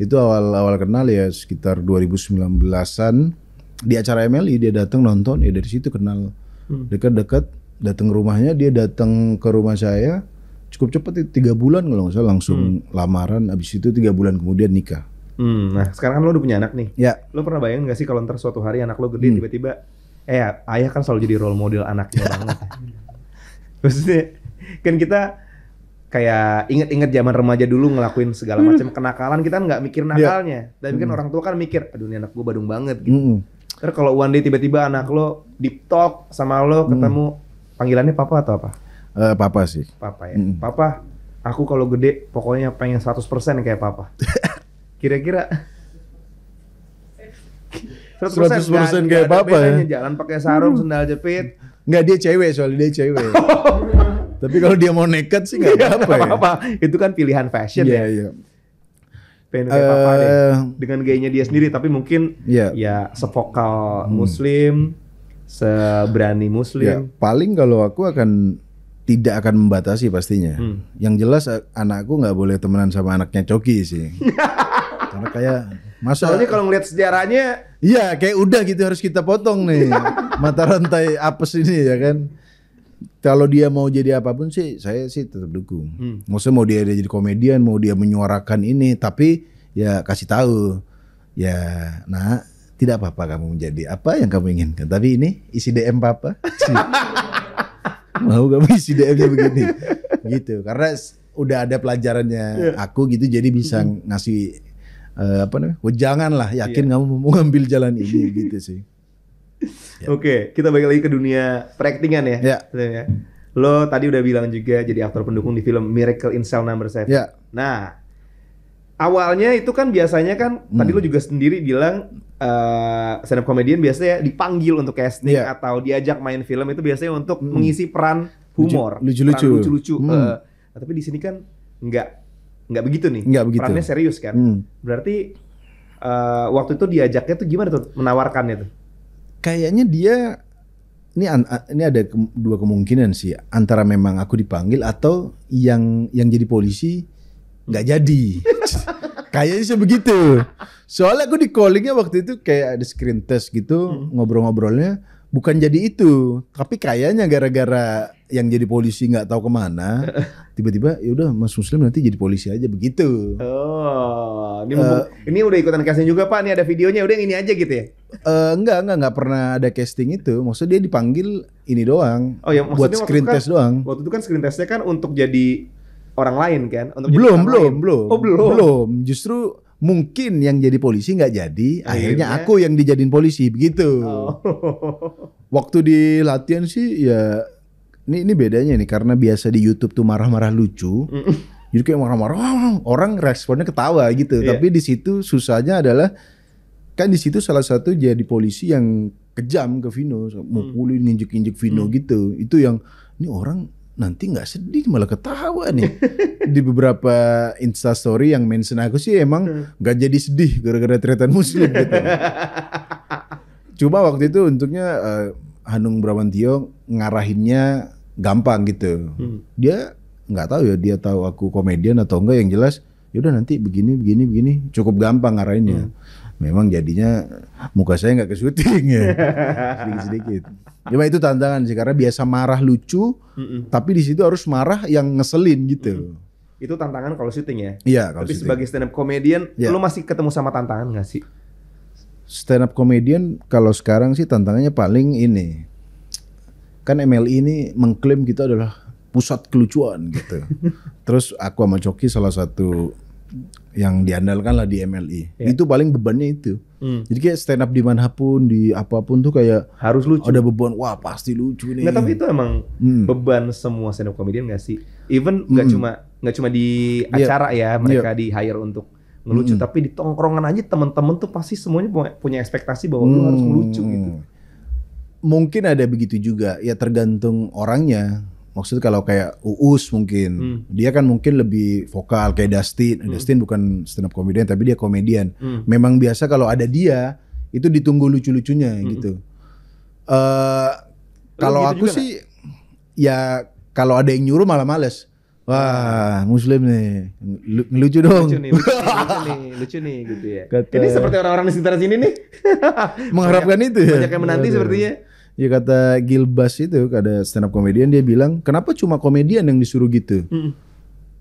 itu awal awal kenal ya sekitar 2019an di acara MLI e, dia datang nonton ya dari situ kenal hmm. dekat-dekat datang ke rumahnya dia datang ke rumah saya cukup cepat tiga bulan kalau nggak salah langsung hmm. lamaran abis itu tiga bulan kemudian nikah hmm, nah sekarang kan lo udah punya anak nih ya lo pernah bayangin gak sih kalau ntar suatu hari anak lo gede tiba hmm. tiba-tiba eh ayah kan selalu jadi role model anaknya banget maksudnya kan kita kayak inget-inget zaman remaja dulu ngelakuin segala hmm. macam hmm. kenakalan kita nggak mikir iya. nakalnya, yeah. tapi kan hmm. orang tua kan mikir, aduh ini anak gue badung banget gitu. Hmm. Terus kalau one day tiba-tiba anak lo deep talk sama lo hmm. ketemu panggilannya papa atau apa? Uh, papa sih. Papa ya. Hmm. Papa, aku kalau gede pokoknya pengen 100% kayak papa. Kira-kira 100%, 100 gak, kayak gak papa ya. Jalan pakai sarung, hmm. sendal jepit. Enggak dia cewek soalnya dia cewek. Oh, tapi kalau dia mau nekat sih nggak iya, apa-apa. ya. apa Itu kan pilihan fashion yeah, ya. Yeah. Iya. uh, eh. Dengan gayanya dia sendiri, tapi mungkin yeah. ya sevokal hmm. Muslim, seberani iya, Muslim. Ya, paling kalau aku akan tidak akan membatasi pastinya. Hmm. Yang jelas anakku nggak boleh temenan sama anaknya Coki sih. Karena kayak masa Soalnya kalau ngeliat sejarahnya Iya kayak udah gitu harus kita potong nih Mata rantai apes ini ya kan kalau dia mau jadi apapun sih saya sih tetap dukung. Hmm. Maksudnya mau dia, dia jadi komedian, mau dia menyuarakan ini, tapi ya kasih tahu ya nah tidak apa-apa kamu menjadi apa yang kamu inginkan. Tapi ini isi DM papa. mau kamu isi DM-nya begini. gitu. Karena udah ada pelajarannya yeah. aku gitu jadi bisa hmm. ngasih uh, apa namanya? Oh, lah, yakin yeah. kamu mau ngambil jalan ini gitu sih. Ya. Oke, okay, kita balik lagi ke dunia peraktingan ya. Ya. Yeah. Lo tadi udah bilang juga jadi aktor pendukung di film Miracle in Cell Number no. Seven. Ya. Nah, awalnya itu kan biasanya kan hmm. tadi lo juga sendiri bilang uh, eh, stand up comedian biasanya dipanggil untuk casting yeah. atau diajak main film itu biasanya untuk hmm. mengisi peran humor, lucu-lucu. Lucu-lucu. Hmm. Uh, tapi di sini kan nggak nggak begitu nih. Nggak begitu. Perannya serius kan. Hmm. Berarti uh, waktu itu diajaknya tuh gimana tuh menawarkannya tuh? kayaknya dia ini ini ada dua kemungkinan sih antara memang aku dipanggil atau yang yang jadi polisi nggak jadi kayaknya sih begitu soalnya aku di callingnya waktu itu kayak ada screen test gitu hmm. ngobrol-ngobrolnya bukan jadi itu tapi kayaknya gara-gara yang jadi polisi nggak tahu kemana tiba-tiba ya udah Mas Muslim nanti jadi polisi aja begitu oh ini, uh, ini udah ikutan casting juga Pak ini ada videonya udah yang ini aja gitu ya uh, enggak enggak enggak pernah ada casting itu maksudnya dia dipanggil ini doang oh ya buat screen kan test kan, doang waktu itu kan screen testnya kan untuk jadi orang lain kan untuk belum belum lain. belum oh belum belum justru mungkin yang jadi polisi nggak jadi, iya, akhirnya, akhirnya aku yang dijadiin polisi begitu. Oh. Waktu di latihan sih ya ini ini bedanya nih karena biasa di YouTube tuh marah-marah lucu. jadi kayak marah-marah orang responnya ketawa gitu. Yeah. Tapi di situ susahnya adalah kan di situ salah satu jadi polisi yang kejam ke Vino, mau hmm. pulih injek-injek Vino hmm. gitu. Itu yang ini orang nanti nggak sedih malah ketawa nih di beberapa insta story yang mention aku sih emang hmm. nggak jadi sedih gara-gara tretan muslim gitu cuma waktu itu untuknya uh, Hanung Bramantio ngarahinnya gampang gitu hmm. dia nggak tahu ya dia tahu aku komedian atau enggak yang jelas yaudah nanti begini begini begini cukup gampang ngarahinnya hmm memang jadinya muka saya nggak ke syuting ya sedikit-sedikit. Cuma ya, itu tantangan sih karena biasa marah lucu, mm -mm. tapi di situ harus marah yang ngeselin gitu. Mm Itu tantangan kalau syuting ya. Iya. Kalau tapi syuting. sebagai stand up comedian, ya. lo masih ketemu sama tantangan nggak sih? Stand up comedian kalau sekarang sih tantangannya paling ini. Kan MLI e ini mengklaim kita adalah pusat kelucuan gitu. Terus aku sama Coki salah satu yang diandalkan lah di MLI. E. Iya. Yeah. Itu paling bebannya itu. Hmm. Jadi kayak stand up di dimanapun, di apapun tuh kayak harus lucu. Ada beban, wah pasti lucu nih. Nggak, tapi itu emang hmm. beban semua stand up comedian gak sih? Even nggak hmm. cuma nggak cuma di iya. acara yeah. ya mereka yeah. di hire untuk ngelucu, hmm. tapi di tongkrongan aja temen-temen tuh pasti semuanya punya ekspektasi bahwa hmm. lu harus ngelucu gitu. Hmm. Mungkin ada begitu juga, ya tergantung orangnya maksud kalau kayak Uus mungkin hmm. dia kan mungkin lebih vokal kayak Dustin hmm. Dustin bukan stand up comedian tapi dia komedian hmm. memang biasa kalau ada dia itu ditunggu lucu-lucunya hmm. gitu uh, kalau gitu aku sih gak? ya kalau ada yang nyuruh malah males Wah, muslim nih. lucu dong. Lucu nih, lucu, lucu nih, lucu nih gitu ya. Kata... Ini seperti orang-orang di sekitar sini nih. Mengharapkan banyak, itu ya. Banyak yang menanti Aduh. Iya, sepertinya ya kata Gilbas itu ada stand up komedian dia bilang kenapa cuma komedian yang disuruh gitu mm.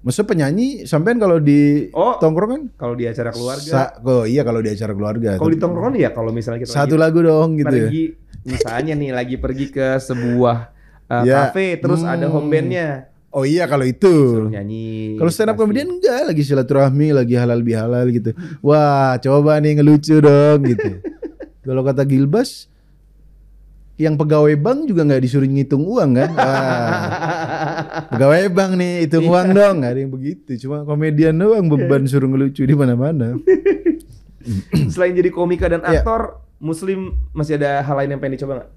Maksudnya penyanyi sampean kalau di oh, tongkrongan kalau di acara keluarga. Sa oh iya kalau di acara keluarga. Kalau di tongkrongan ya kalau misalnya kita satu lagi, lagu dong gitu. Ya. Pergi ya? misalnya nih lagi pergi ke sebuah uh, ya. cafe terus hmm. ada home hmm. bandnya. Oh iya kalau itu. Kalau stand up comedian enggak, lagi silaturahmi, lagi halal bihalal gitu. Wah, coba nih ngelucu dong gitu. kalau kata Gilbas, yang pegawai bank juga nggak disuruh ngitung uang kan? pegawai bank nih hitung iya. uang dong, gak ada yang begitu. Cuma komedian doang beban suruh ngelucu di mana-mana. Selain jadi komika dan iya. aktor, ya. Muslim masih ada hal lain yang pengen dicoba nggak?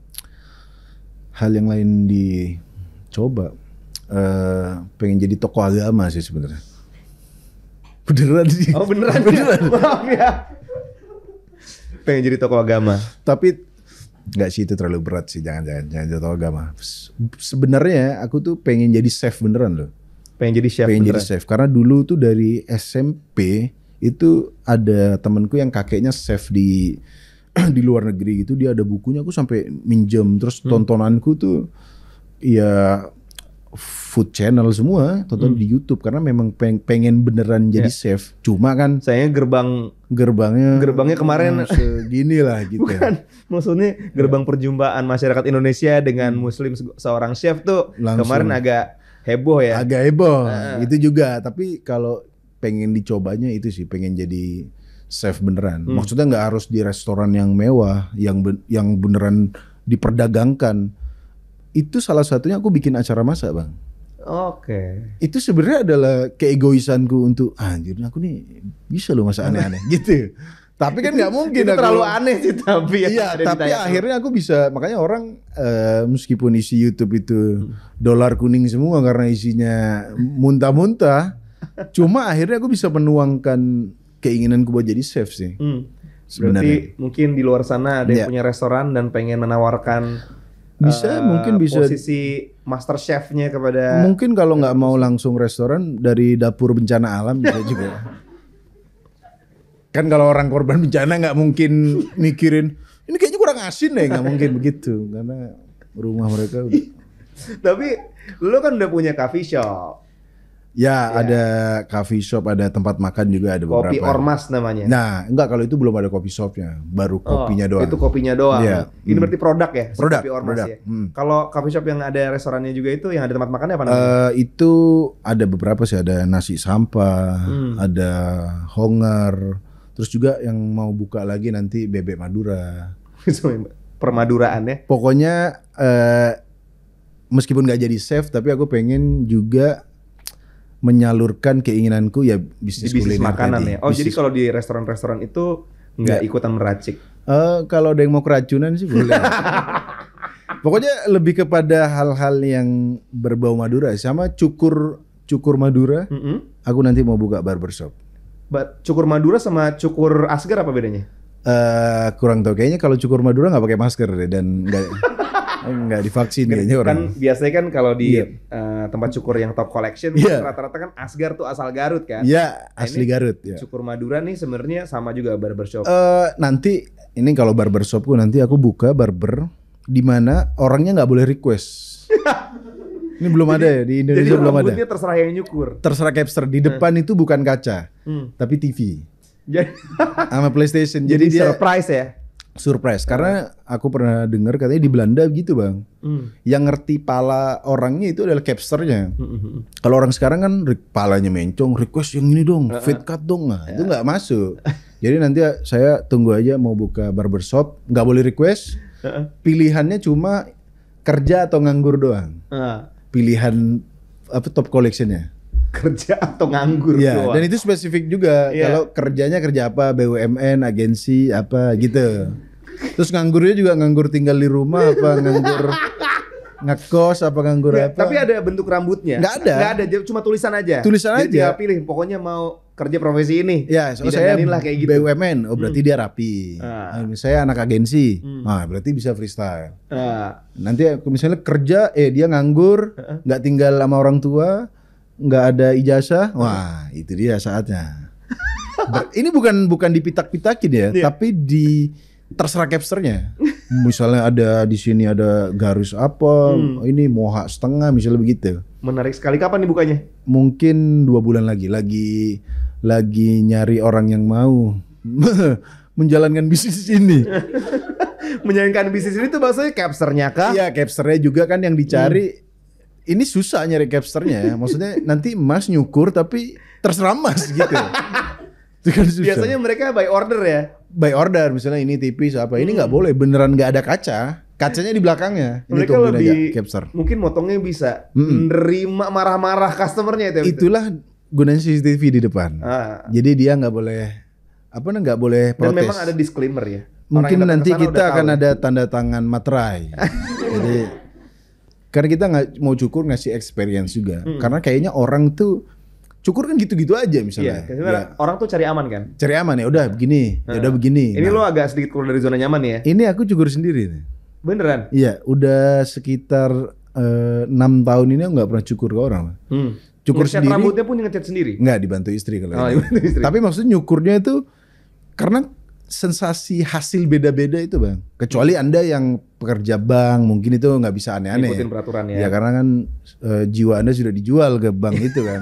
Hal yang lain dicoba, uh, pengen jadi tokoh agama sih sebenarnya. Beneran sih? Oh beneran, ya? beneran. Ya? Maaf ya. Pengen jadi tokoh agama. Tapi Enggak sih itu terlalu berat sih, jangan jangan jangan jatuh agama. Sebenarnya aku tuh pengen jadi chef beneran loh. Pengen jadi chef. Pengen beneran. jadi chef karena dulu tuh dari SMP itu ada temanku yang kakeknya chef di di luar negeri gitu dia ada bukunya aku sampai minjem terus hmm. tontonanku tuh ya food channel semua tonton hmm. di YouTube karena memang peng pengen beneran jadi yeah. chef. Cuma kan saya gerbang gerbangnya gerbangnya kemarin segini lah gitu. Ya. Bukan, maksudnya gerbang ya. perjumpaan masyarakat Indonesia dengan hmm. muslim seorang chef tuh Langsung. kemarin agak heboh ya. Agak heboh. Nah. Itu juga, tapi kalau pengen dicobanya itu sih pengen jadi chef beneran. Hmm. Maksudnya nggak harus di restoran yang mewah, yang yang beneran diperdagangkan. Itu salah satunya aku bikin acara masak, Bang. Oke. Okay. Itu sebenarnya adalah keegoisanku untuk ah, anjir aku nih bisa loh masa aneh-aneh gitu. Tapi kan nggak mungkin aku, terlalu aneh sih tapi ya. Iya, tapi akhirnya aku bisa makanya orang uh, meskipun isi YouTube itu dolar kuning semua karena isinya muntah-muntah, cuma akhirnya aku bisa menuangkan keinginanku buat jadi chef sih. Hmm. Berarti mungkin di luar sana ada yang yeah. punya restoran dan pengen menawarkan bisa uh, mungkin bisa posisi master chefnya kepada mungkin kalau nggak mau langsung restoran dari dapur bencana alam bisa juga kan kalau orang korban bencana nggak mungkin mikirin ini kayaknya kurang asin deh nggak mungkin begitu karena rumah mereka udah tapi lu kan udah punya coffee shop Ya, ya, ada coffee shop, ada tempat makan juga ada beberapa. Kopi Ormas namanya. Nah, enggak kalau itu belum ada kopi shopnya, baru oh, kopinya oh, doang. Itu kopinya doang. Yeah. Ini hmm. berarti produk ya, produk, kopi Ormas produk. ya. Hmm. Kalau coffee shop yang ada restorannya juga itu yang ada tempat makannya apa namanya? Uh, itu ada beberapa sih, ada nasi sampah, hmm. ada honger, terus juga yang mau buka lagi nanti bebek Madura. Permaduraan ya. Pokoknya uh, meskipun nggak jadi chef, tapi aku pengen juga menyalurkan keinginanku ya bisnis, bisnis kuliner makanan tadi. ya. Oh bisnis. jadi kalau di restoran-restoran itu nggak ya. ikutan meracik? Uh, kalau ada yang mau keracunan sih boleh. Pokoknya lebih kepada hal-hal yang berbau Madura sama cukur cukur Madura. Mm -hmm. Aku nanti mau buka barbershop. But, cukur Madura sama cukur Asgar apa bedanya? Uh, kurang tau kayaknya kalau cukur Madura nggak pakai masker deh dan nggak Enggak divaksin kayaknya orang. Kan biasanya kan kalau di yeah. Iya. uh, tempat cukur yang top collection rata iya. kan rata-rata kan Asgar tuh asal Garut kan. Iya, yeah, asli Garut ya. Cukur Madura nih sebenarnya sama juga barbershop. Eh uh, nanti ini kalau barbershopku nanti aku buka barber di mana orangnya nggak boleh request. Ini belum jadi, ada ya di Indonesia jadi belum ada. Jadi ya? terserah yang nyukur. Terserah capster di eh. depan hmm. itu bukan kaca, hmm. tapi TV. Jadi sama PlayStation. Jadi, jadi dia, surprise ya surprise karena aku pernah dengar katanya di Belanda gitu bang mm. yang ngerti pala orangnya itu adalah capsternya mm -hmm. kalau orang sekarang kan palanya mencong request yang ini dong uh huh fit cut dong nah, yeah. itu ya. nggak masuk jadi nanti saya tunggu aja mau buka barbershop nggak boleh request uh pilihannya cuma kerja atau nganggur doang uh. pilihan apa top collectionnya kerja atau nganggur ya, doang. dan itu spesifik juga yeah. kalau kerjanya kerja apa BUMN agensi apa gitu terus nganggurnya juga nganggur tinggal di rumah apa nganggur ngekos apa nganggur ya, apa tapi ada bentuk rambutnya nggak ada nggak ada cuma tulisan aja tulisan Jadi aja dia pilih pokoknya mau kerja profesi ini ya so saya lah kayak gitu BUMN oh berarti hmm. dia rapi ah. misalnya eh, anak agensi hmm. nah berarti bisa freestyle ah. nanti misalnya kerja eh dia nganggur nggak tinggal sama orang tua nggak ada ijazah, wah itu dia saatnya. ini bukan bukan dipitak-pitakin ya, yeah. tapi di terserah capsternya. misalnya ada di sini ada garis apa, hmm. ini moha setengah misalnya begitu. Menarik sekali. Kapan nih bukanya? Mungkin dua bulan lagi, lagi lagi nyari orang yang mau menjalankan bisnis ini. menjalankan bisnis ini tuh maksudnya capsternya kah? Iya, capsternya juga kan yang dicari. Hmm ini susah nyari capsternya ya. Maksudnya nanti Mas nyukur tapi terserah Mas gitu. Itu kan Biasanya mereka by order ya. By order misalnya ini tipis apa ini nggak hmm. boleh beneran nggak ada kaca. Kacanya di belakangnya. Ini mereka lebih aja, capster. mungkin motongnya bisa hmm. nerima marah-marah customernya itu. Ya, Itulah gunanya CCTV di depan. Ah. Jadi dia nggak boleh apa namanya nggak boleh protes. Dan memang ada disclaimer ya. mungkin nanti kita akan tahu. ada tanda tangan materai. Jadi karena kita nggak mau cukur ngasih experience juga. Hmm. Karena kayaknya orang tuh cukur kan gitu-gitu aja misalnya. Iya, ya. orang tuh cari aman kan? Cari aman ya udah begini, ya udah begini. Ini nah, lo agak sedikit keluar dari zona nyaman ya. Ini aku cukur sendiri nih. Beneran? Iya, udah sekitar eh, enam uh, tahun ini nggak pernah cukur ke orang. Hmm. Cukur ngecat sendiri. rambutnya pun ngecat sendiri? Nggak dibantu istri kalau. Oh, gitu. istri. Tapi maksudnya nyukurnya itu karena sensasi hasil beda-beda itu bang. Kecuali anda yang pekerja bank mungkin itu nggak bisa aneh-aneh. Ya. Ikutin peraturan ya. Ya karena kan e, jiwa anda sudah dijual ke bank itu kan.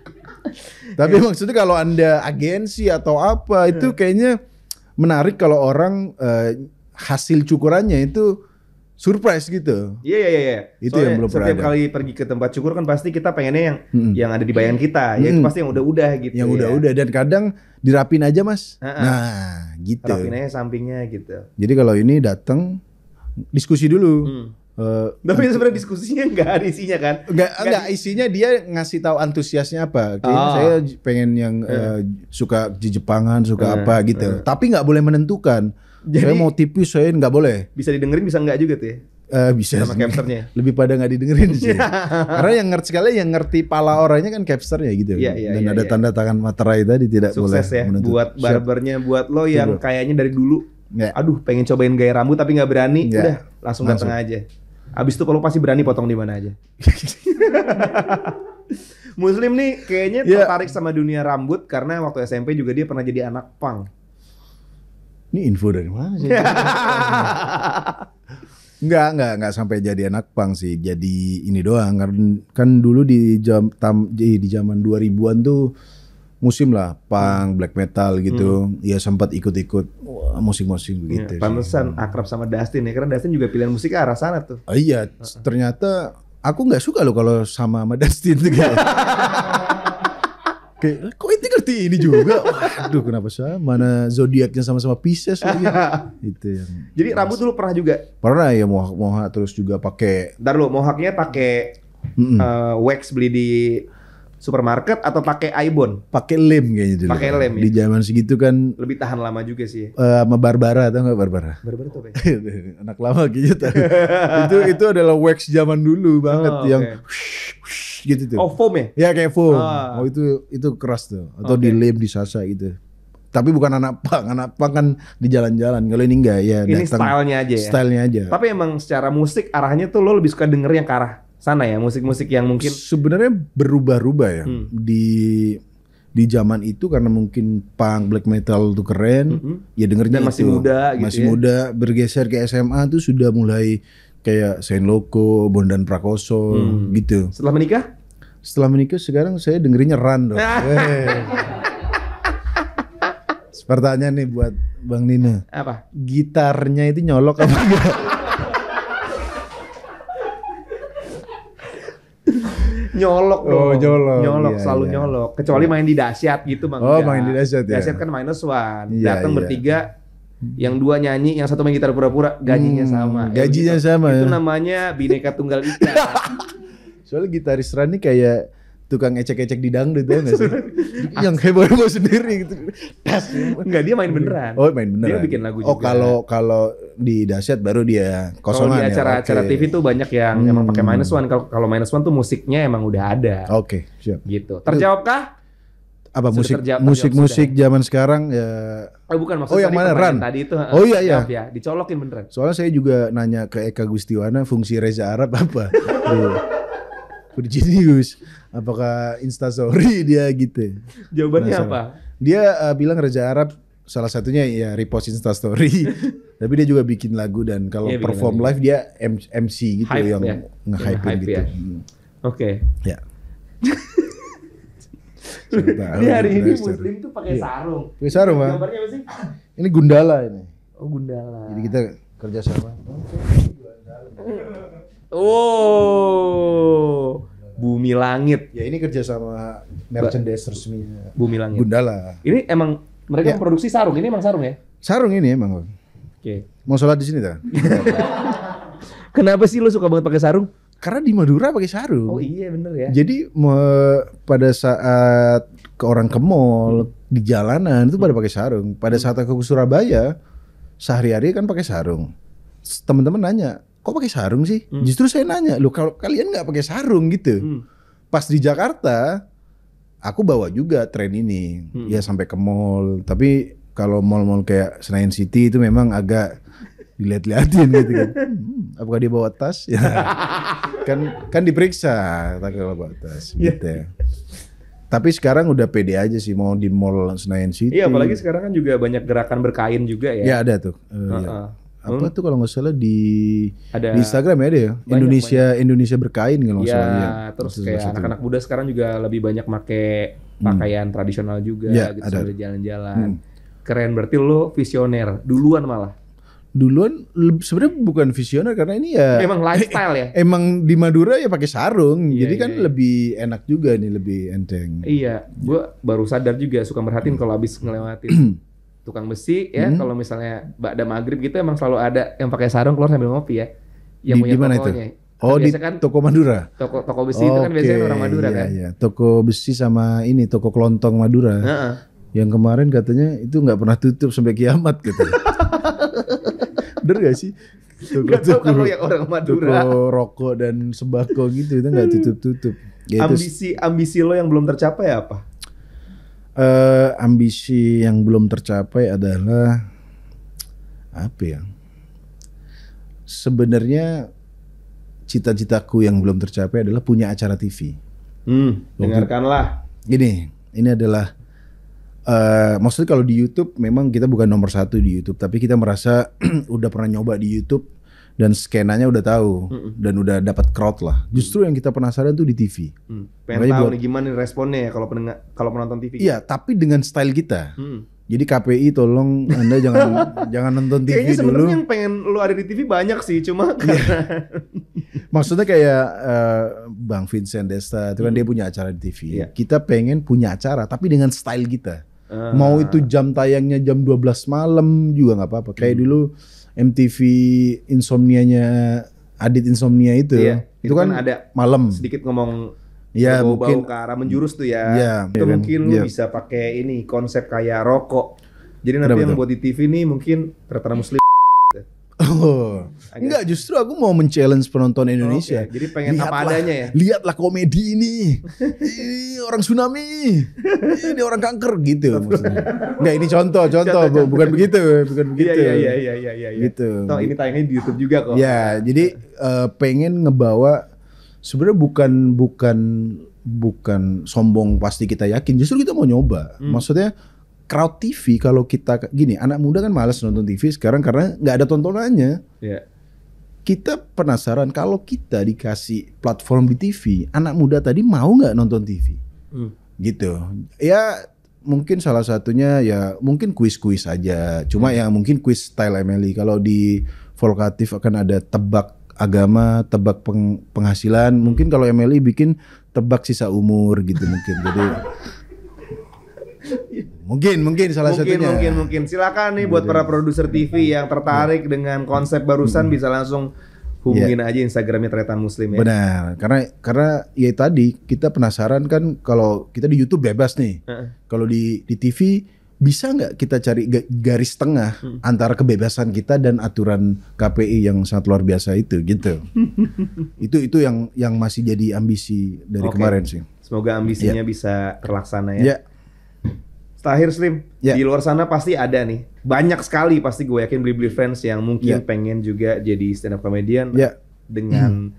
Tapi ya. maksudnya kalau anda agensi atau apa itu ya. kayaknya menarik kalau orang e, hasil cukurannya itu surprise gitu. Iya iya iya. iya. Itu yang belum setiap ada. kali pergi ke tempat syukur kan pasti kita pengennya yang hmm. yang ada di bayangan kita, hmm. ya itu pasti yang udah-udah gitu. Yang ya. udah-udah ya. dan kadang dirapin aja mas. Ha -ha. Nah gitu. Rapin aja sampingnya gitu. Jadi kalau ini datang diskusi dulu. Hmm. Uh, Tapi sebenarnya diskusinya enggak ada isinya kan? Nggak, enggak isinya dia ngasih tahu antusiasnya apa. Kayaknya oh. saya pengen yang uh, uh. suka di Jepangan, suka uh. apa gitu. Uh. Tapi enggak boleh menentukan jadi, saya mau tipis saya nggak boleh. Bisa didengerin bisa nggak juga tuh ya? Uh, eh, bisa sama capsternya lebih pada nggak didengerin sih iya. karena yang ngerti sekali yang ngerti pala orangnya kan capsternya gitu yeah, yeah, iya, dan yeah, ada yeah. tanda tangan materai tadi tidak sukses boleh ya Menentu. buat barbernya buat lo yang Tidur. kayaknya dari dulu yeah. aduh pengen cobain gaya rambut tapi nggak berani yeah. udah langsung, langsung datang aja abis itu kalau pasti berani potong di mana aja Muslim nih kayaknya iya. tertarik yeah. sama dunia rambut karena waktu SMP juga dia pernah jadi anak pang ini info dari mana sih? Enggak, enggak, enggak sampai jadi anak pang sih. Jadi ini doang kan kan dulu di jam tam, di zaman 2000-an tuh musim lah pang hmm. black metal gitu. Hmm. Ya sempat ikut-ikut musik-musik gitu. Ya, pantesan hmm. akrab sama Dustin ya karena Dustin juga pilihan musik arah sana tuh. Oh, iya, ternyata aku nggak suka loh kalau sama sama Dustin gitu. Kayak, kok ini ngerti ini juga? Waduh, kenapa saya? Mana zodiaknya sama-sama Pisces lagi? itu yang. Jadi rambut dulu pernah juga? Pernah ya mohak mohak terus juga pakai. Ntar lu mohaknya pakai mm -mm. uh, wax beli di supermarket atau pakai Ibon? Pakai lem kayaknya dulu. Pakai lem. Di ya. zaman segitu kan lebih tahan lama juga sih. Uh, sama Barbara atau enggak Barbara? Barbara tuh apa? Ya? Anak lama gitu tahu. itu itu adalah wax zaman dulu banget oh, yang okay. wush, gitu tuh. Oh foam ya? Ya kayak foam. Ah. Oh itu itu keras tuh atau okay. di lem di sasa gitu tapi bukan anak pang anak pang kan di jalan-jalan kalau ini enggak ya ini datang, stylenya aja ya stylenya aja tapi emang secara musik arahnya tuh lo lebih suka denger yang ke arah sana ya musik-musik yang mungkin sebenarnya berubah-ubah ya hmm. di di zaman itu karena mungkin punk black metal tuh keren -hmm. ya dengernya Dan masih itu. muda gitu ya. masih ya. muda bergeser ke SMA tuh sudah mulai kayak Saint Loco, Bondan Prakoso hmm. gitu. Setelah menikah? Setelah menikah sekarang saya dengerinnya Run dong. Pertanyaan nih buat Bang Nina Apa? Gitarnya itu nyolok apa enggak? nyolok oh, dong. Oh, nyolok. Nyolok, iya, selalu iya. nyolok. Kecuali main di dasyat gitu Bang. Oh, main di dasyat ya. Dasyat kan minus one. Iya, Datang iya. bertiga, yang dua nyanyi, yang satu main gitar pura-pura, gajinya hmm, sama. Eh, gajinya ya, sama. Itu ya. namanya Bineka Tunggal Ika. Soalnya gitaris Rani kayak tukang ecek-ecek di dangdut ya nggak sih? yang heboh-heboh sendiri gitu. Enggak dia main beneran. Oh main beneran. Dia bikin lagu oh, juga. Oh kalau kalau di dahsyat baru dia kosongan. Kalau di ya, acara-acara ya? okay. TV tuh banyak yang hmm. emang pakai minus one. Kalau kalau minus one tuh musiknya emang udah ada. Oke okay, siap. Gitu. Terjawabkah? apa musik musik musik zaman sekarang ya oh bukan maksudnya oh yang mana tadi itu oh iya iya ya, dicolokin beneran soalnya saya juga nanya ke Eka Gustiwana fungsi Reza Arab apa Virginius apakah instastory dia gitu jawabannya apa dia uh, bilang raja Arab salah satunya ya repost instastory tapi dia juga bikin lagu dan kalau yeah, perform live dia MC gitu hype, yang ya. nge-hype iya, gitu ya. Hmm. oke okay. ya Di hari ini muslim tuh pakai iya. sarung. Pakai sarung, Bang. Gambarnya apa sih? Ini gundala ini. Oh, gundala. Jadi kita kerja sama. Oh. Bumi Langit. Ya ini kerjasama sama merchandise resminya. Bumi Langit. Gundala. Ini emang mereka ya. produksi sarung. Ini emang sarung ya? Sarung ini emang. Oke. Okay. Mau sholat di sini kan? Kenapa sih lo suka banget pakai sarung? Karena di Madura pakai sarung. Oh iya bener ya. Jadi me, pada saat ke orang ke mall hmm. di jalanan itu pada pakai sarung. Pada saat aku ke Surabaya sehari-hari kan pakai sarung. Teman-teman nanya, kok pakai sarung sih? Hmm. Justru saya nanya, loh kalau kalian nggak pakai sarung gitu. Hmm. Pas di Jakarta, aku bawa juga tren ini. Hmm. Ya sampai ke mall, tapi kalau mall-mall kayak Senayan City itu memang agak dilihat lihatin gitu kan. Hmm, apakah dia bawa tas? Ya. kan kan diperiksa tak kalau bawa tas iya. gitu ya. Tapi sekarang udah pede aja sih mau di mall Senayan City. Iya, apalagi sekarang kan juga banyak gerakan berkain juga ya. Iya, ada tuh. Uh, uh -uh. Ya apa hmm? tuh kalau nggak salah di ada di Instagram ya dia banyak, Indonesia banyak. Indonesia berkain kalau nggak ya, salah ya terus kayak anak-anak muda sekarang juga lebih banyak make hmm. pakaian tradisional juga ya, gitu sambil jalan-jalan hmm. keren berarti lo visioner duluan malah duluan sebenarnya bukan visioner karena ini ya emang lifestyle ya emang di Madura ya pakai sarung iya, jadi iya, kan iya. lebih enak juga nih lebih enteng iya gue baru sadar juga suka merhatiin hmm. kalau habis ngelewatin tukang besi ya hmm. kalau misalnya ada maghrib gitu emang selalu ada yang pakai sarung keluar sambil ngopi ya yang di, punya kan oh, di mana itu Oh kan di kan, toko Madura. Toko toko besi okay. itu kan biasanya orang Madura iya, kan. Iya. Toko besi sama ini toko kelontong Madura. Uh -uh. Yang kemarin katanya itu nggak pernah tutup sampai kiamat gitu. Bener gak sih? Toko, gak toko, kalau yang orang Madura. Toko rokok dan sembako gitu itu nggak hmm. tutup-tutup. Ya, ambisi ambisi lo yang belum tercapai apa? uh, ambisi yang belum tercapai adalah apa ya? Sebenarnya cita-citaku yang belum tercapai adalah punya acara TV. Hmm, dengarkanlah. Gini, ini adalah uh, maksudnya kalau di YouTube memang kita bukan nomor satu di YouTube, tapi kita merasa udah pernah nyoba di YouTube dan skenanya udah tahu mm hmm dan udah dapat crowd lah. Justru mm. yang kita penasaran tuh di TV. Mm. Pengen Makanya tahu buat, nih gimana responnya ya kalau pendengar kalau menonton TV. Iya, tapi dengan style kita. Mm. Jadi KPI tolong Anda jangan jangan nonton TV Kayaknya dulu. Kayaknya sebenarnya yang pengen lu ada di TV banyak sih, cuma iya. karena Maksudnya kayak uh, Bang Vincent Desta itu kan mm. dia punya acara di TV. Yeah. Kita pengen punya acara tapi dengan style kita. Uh. Mau itu jam tayangnya jam 12 malam juga nggak apa-apa. Kayak mm. dulu MTV insomnia-nya Adit Insomnia itu. Iya, itu, itu kan, kan ada malam. Sedikit ngomong ya bau mungkin ke arah menjurus tuh ya. Iya, itu iya kan? mungkin kan? lu ya. bisa pakai ini konsep kayak rokok. Jadi nanti yang buat di TV nih mungkin tertera muslim Oh. Enggak, justru aku mau men-challenge penonton oh, Indonesia. Okay. Jadi pengen Lihatlah, apa adanya ya. Lihatlah komedi ini. ini orang tsunami. Ini orang kanker gitu maksudnya. Enggak, ini contoh, contoh, contoh, bukan begitu, bukan iya, begitu. Iya, iya, iya, iya, iya, iya. Gitu. Toh ini tayangnya di YouTube juga kok. Ya, jadi uh, pengen ngebawa sebenarnya bukan bukan bukan sombong pasti kita yakin, justru kita mau nyoba. Hmm. Maksudnya crowd TV kalau kita gini anak muda kan malas nonton TV sekarang karena nggak ada tontonannya. Yeah. Kita penasaran kalau kita dikasih platform di TV, anak muda tadi mau nggak nonton TV? Hmm. Gitu. Ya mungkin salah satunya ya mungkin kuis-kuis aja. Cuma hmm. ya mungkin kuis style Emily. Kalau di Volkatif akan ada tebak agama, tebak peng penghasilan. Mungkin kalau Emily bikin tebak sisa umur gitu mungkin. Jadi Mungkin mungkin salah mungkin, satunya. Mungkin mungkin silakan nih buat para produser TV yang tertarik ya. dengan konsep barusan hmm. bisa langsung hubungin ya. aja Instagramnya Tretan Muslim ya. Benar, karena karena ya tadi kita penasaran kan kalau kita di YouTube bebas nih, uh -uh. kalau di di TV bisa nggak kita cari garis tengah hmm. antara kebebasan kita dan aturan KPI yang sangat luar biasa itu gitu. itu itu yang yang masih jadi ambisi dari okay. kemarin sih. Semoga ambisinya ya. bisa terlaksana ya. ya. Tahir Slim, yeah. di luar sana pasti ada nih. Banyak sekali pasti gue yakin beli-beli fans yang mungkin yeah. pengen juga jadi stand up comedian yeah. dengan mm.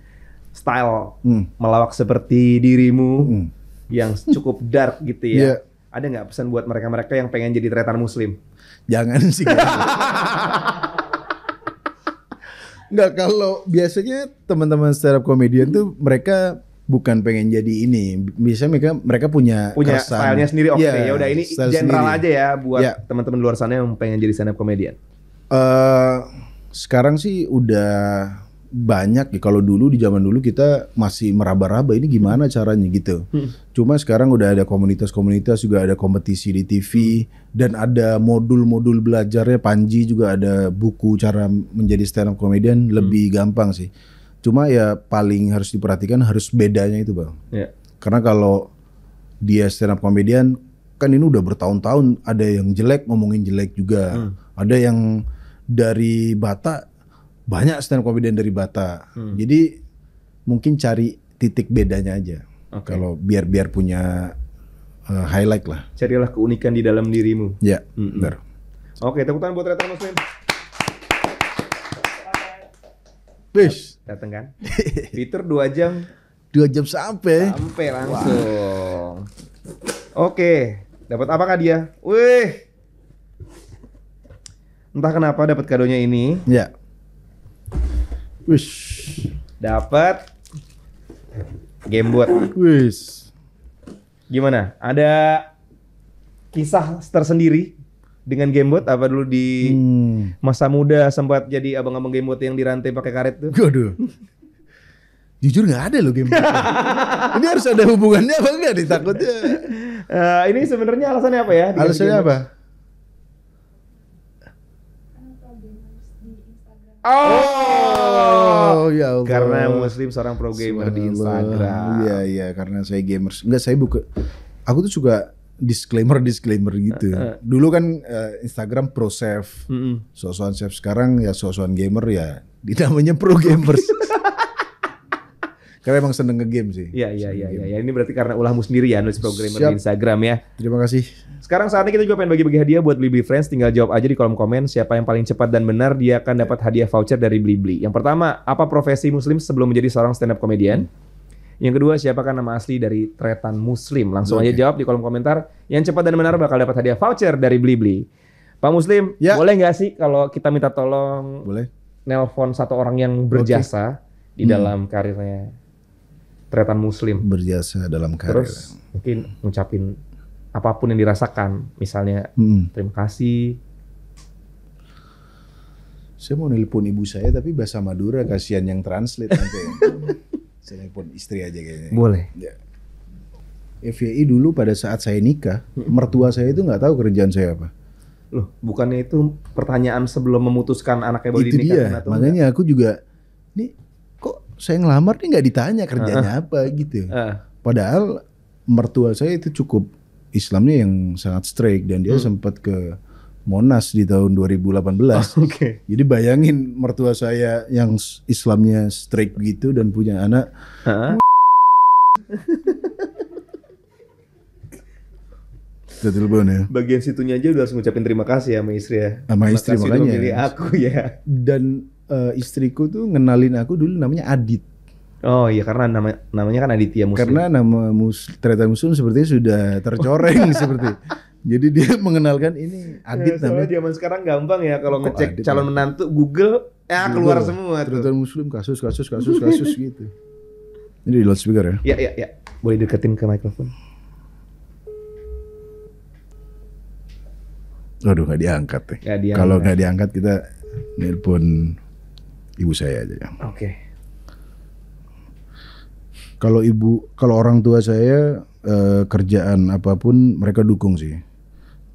style mm. melawak seperti dirimu mm. yang cukup dark gitu ya. Yeah. Ada nggak pesan buat mereka-mereka yang pengen jadi tretan muslim? Jangan sih. Enggak kalau biasanya teman-teman stand up comedian tuh mereka bukan pengen jadi ini. bisa mereka mereka punya punya stylenya sendiri. Oke, okay, iya, ya udah ini general sendiri. aja ya buat yeah. teman-teman luar sana yang pengen jadi stand up comedian. Uh, sekarang sih udah banyak ya kalau dulu di zaman dulu kita masih meraba-raba ini gimana caranya gitu. Hmm. Cuma sekarang udah ada komunitas-komunitas juga ada kompetisi di TV dan ada modul-modul belajarnya Panji juga ada buku cara menjadi stand up comedian hmm. lebih gampang sih Cuma ya paling harus diperhatikan harus bedanya itu bang. Yeah. Karena kalau dia stand up komedian kan ini udah bertahun-tahun ada yang jelek ngomongin jelek juga, hmm. ada yang dari Bata banyak stand up komedian dari Bata. Hmm. Jadi mungkin cari titik bedanya aja. Okay. Kalau biar biar punya uh, highlight lah. Carilah keunikan di dalam dirimu. Ya, mm -mm. benar. Oke, tepuk tangan buat rekan Muslim. Bis. Dateng kan? Fitur dua jam. Dua jam sampai. Sampai langsung. Wow. Oke, dapat apa apakah dia? Wih. Entah kenapa dapat kadonya ini. Ya. Wish. Dapat buat. Wish. Gimana? Ada kisah tersendiri dengan gamebot apa dulu di hmm. masa muda sempat jadi abang-abang gamebot yang dirantai pakai karet tuh. Waduh. Jujur nggak ada loh gamebot. ini harus ada hubungannya apa enggak nih takutnya. uh, ini sebenarnya alasannya apa ya? Alasannya apa? Oh, oh ya Allah. Karena muslim seorang pro gamer di Instagram. Iya iya karena saya gamers. Enggak saya buka. Aku tuh juga disclaimer disclaimer gitu. Uh, uh. Dulu kan uh, Instagram pro chef, uh -uh. sosuan chef sekarang ya sosuan gamer ya, dinamanya pro gamers. karena emang seneng ngegame sih. Iya iya iya iya, iya. Ini berarti karena ulahmu sendiri ya nulis programmer Siap. di Instagram ya. Terima kasih. Sekarang saatnya kita juga pengen bagi-bagi hadiah buat Blibli Friends. Tinggal jawab aja di kolom komen siapa yang paling cepat dan benar dia akan dapat hadiah voucher dari Blibli. Yang pertama, apa profesi muslim sebelum menjadi seorang stand up komedian? Hmm. Yang kedua, siapakah nama asli dari Tretan Muslim? Langsung okay. aja jawab di kolom komentar. Yang cepat dan benar bakal dapat hadiah voucher dari Blibli. Pak Muslim, ya. boleh nggak sih kalau kita minta tolong boleh. nelpon satu orang yang berjasa okay. di hmm. dalam karirnya Tretan Muslim? Berjasa dalam karir. Terus mungkin ngucapin apapun yang dirasakan. Misalnya, hmm. terima kasih, saya mau nelpon ibu saya tapi bahasa Madura kasihan yang translate nanti. saya telepon istri aja kayaknya. Boleh. Ya. FYI dulu pada saat saya nikah, mertua saya itu nggak tahu kerjaan saya apa. Loh, bukannya itu pertanyaan sebelum memutuskan anaknya boleh dinikahkan atau Makanya enggak? aku juga nih kok saya ngelamar nih nggak ditanya kerjanya uh -huh. apa gitu. Uh. Padahal mertua saya itu cukup Islamnya yang sangat strict dan dia hmm. sempat ke Monas di tahun 2018. Oh, okay. Jadi bayangin mertua saya yang Islamnya strict gitu dan punya anak. Huh? Kita telepon ya. Bagian situnya aja udah harus ngucapin terima kasih ya sama istri ya. Sama istri makanya. aku ya. Dan uh, istriku tuh ngenalin aku dulu namanya Adit. Oh iya karena nama namanya kan Aditya Muslim. Karena nama mus, ternyata Muslim sepertinya sudah tercoreng seperti jadi dia mengenalkan ini Adit ya, namanya. zaman sekarang gampang ya kalau ngecek Adit calon menantu Google ya Google, keluar semua Terutama muslim kasus kasus kasus kasus gitu. Ini di loudspeaker ya? Iya iya iya. Boleh deketin ke mikrofon. Aduh nggak diangkat deh. Ya. Diangkat. Kalau nggak diangkat kita nelpon ibu saya aja. ya. Oke. Okay. Kalau ibu, kalau orang tua saya eh, kerjaan apapun mereka dukung sih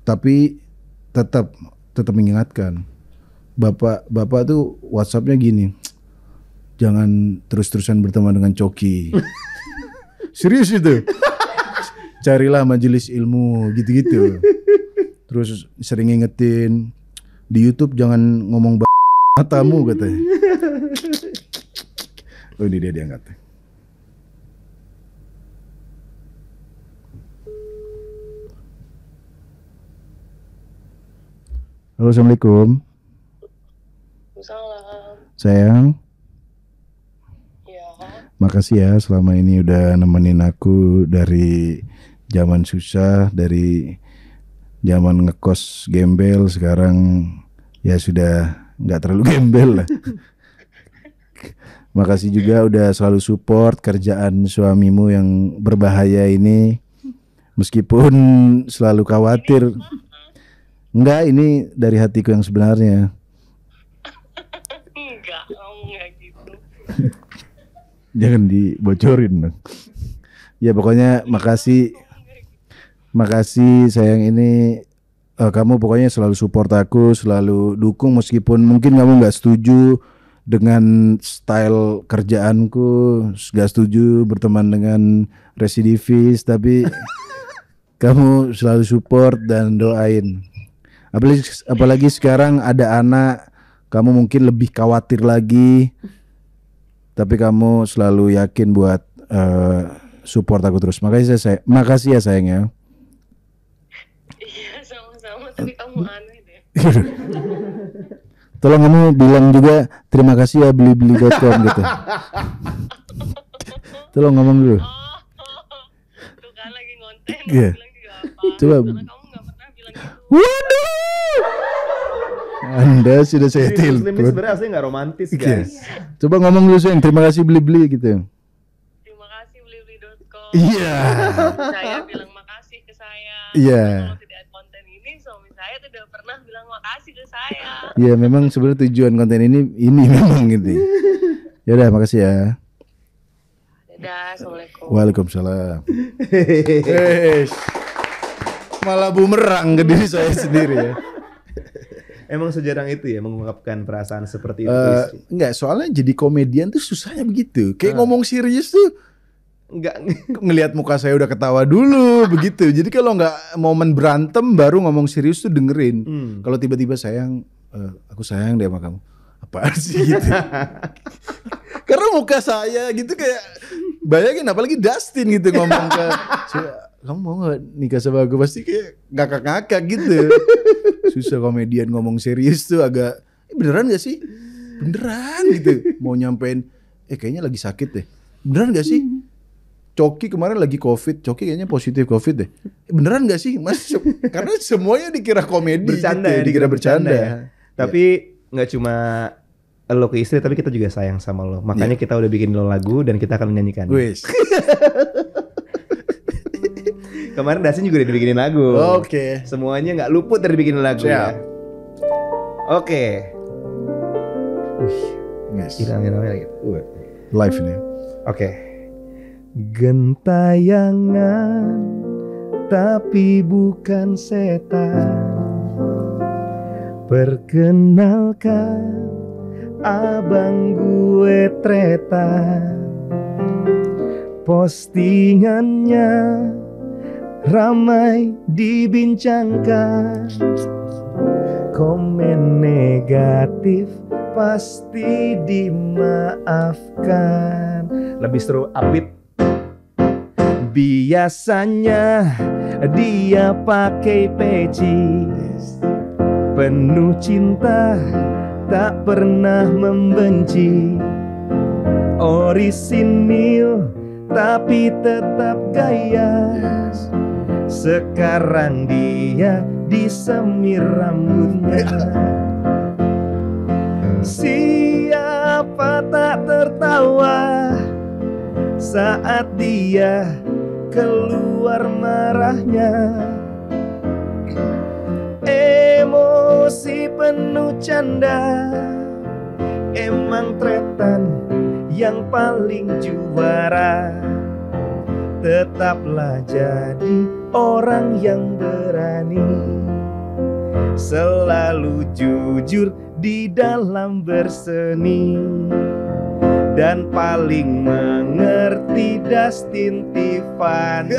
tapi tetap tetap mengingatkan bapak bapak tuh WhatsAppnya gini jangan terus-terusan berteman dengan coki serius itu carilah majelis ilmu gitu-gitu terus sering ingetin di YouTube jangan ngomong matamu katanya oh ini dia diangkat Halo, Assalamualaikum. Salam. Sayang. Ya. Makasih ya selama ini udah nemenin aku dari zaman susah, dari zaman ngekos gembel sekarang ya sudah nggak terlalu gembel lah. Makasih juga udah selalu support kerjaan suamimu yang berbahaya ini. Meskipun selalu khawatir Enggak, ini dari hatiku yang sebenarnya. enggak, oh, enggak gitu. Jangan dibocorin dong. ya pokoknya iya, makasih. Iya, iya, makasih sayang ini uh, kamu pokoknya selalu support aku, selalu dukung meskipun mungkin kamu nggak setuju dengan style kerjaanku, nggak setuju berteman dengan residivis, tapi kamu selalu support dan doain apalagi apalagi sekarang ada anak kamu mungkin lebih khawatir lagi tapi kamu selalu yakin buat uh, support aku terus makasih saya, saya makasih ya sayang ya iya sama-sama tapi kamu hmm? aneh deh tolong kamu bilang juga terima kasih ya beli beli beli.com gitu tolong ngomong dulu oh, Tuh kan lagi ngonten yeah. bilang juga apa coba Waduh. Anda sudah saya tilt. Muslim sebenarnya asli nggak romantis guys. Yes. Coba ngomong dulu yang terima kasih beli-beli gitu. Terima kasih beli com. Iya. Saya bilang makasih ke saya. Iya. Yeah. Kalau tidak konten ini suami saya tidak pernah bilang makasih ke saya. Iya yeah, memang sebenarnya tujuan konten ini ini memang gitu. ya udah makasih ya. Dadah, assalamualaikum. Waalaikumsalam malah bumerang ke diri saya sendiri ya. Emang sejarang itu ya mengungkapkan perasaan seperti itu. Uh, enggak, soalnya jadi komedian tuh susahnya begitu. Kayak uh. ngomong serius tuh enggak ngelihat muka saya udah ketawa dulu begitu. Jadi kalau enggak momen berantem baru ngomong serius tuh dengerin. Hmm. Kalau tiba-tiba sayang uh, aku sayang deh sama kamu. apa sih gitu. Karena muka saya gitu kayak bayangin apalagi Dustin gitu ngomong ke kamu mau gak nikah sama aku pasti kayak ngakak-ngakak gitu susah komedian ngomong serius tuh agak eh, beneran gak sih beneran gitu mau nyampein eh kayaknya lagi sakit deh beneran gak sih Coki kemarin lagi covid Coki kayaknya positif covid deh eh, beneran gak sih mas karena semuanya dikira komedi bercanda gitu, ya, ya dikira bercanda, bercanda. Ya. tapi iya. nggak ya. cuma lo ke istri tapi kita juga sayang sama lo makanya yeah. kita udah bikin lo lagu dan kita akan menyanyikan Kemarin Dasin juga udah dibikinin lagu. Oke. Okay. Semuanya nggak luput dari bikinin lagu ya. Siap. ya. Oke. Okay. Wih, nice. hilang Uh. Live ini. Oke. Okay. Gentayangan tapi bukan setan. Perkenalkan abang gue tretan Postingannya ramai dibincangkan Komen negatif pasti dimaafkan Lebih seru upbeat Biasanya dia pakai peci Penuh cinta tak pernah membenci Orisinil tapi tetap gaya sekarang dia disemir rambutnya Siapa tak tertawa Saat dia keluar marahnya Emosi penuh canda Emang tretan yang paling juara Tetaplah jadi orang yang berani Selalu jujur di dalam berseni dan paling mengerti Dustin Tiffany.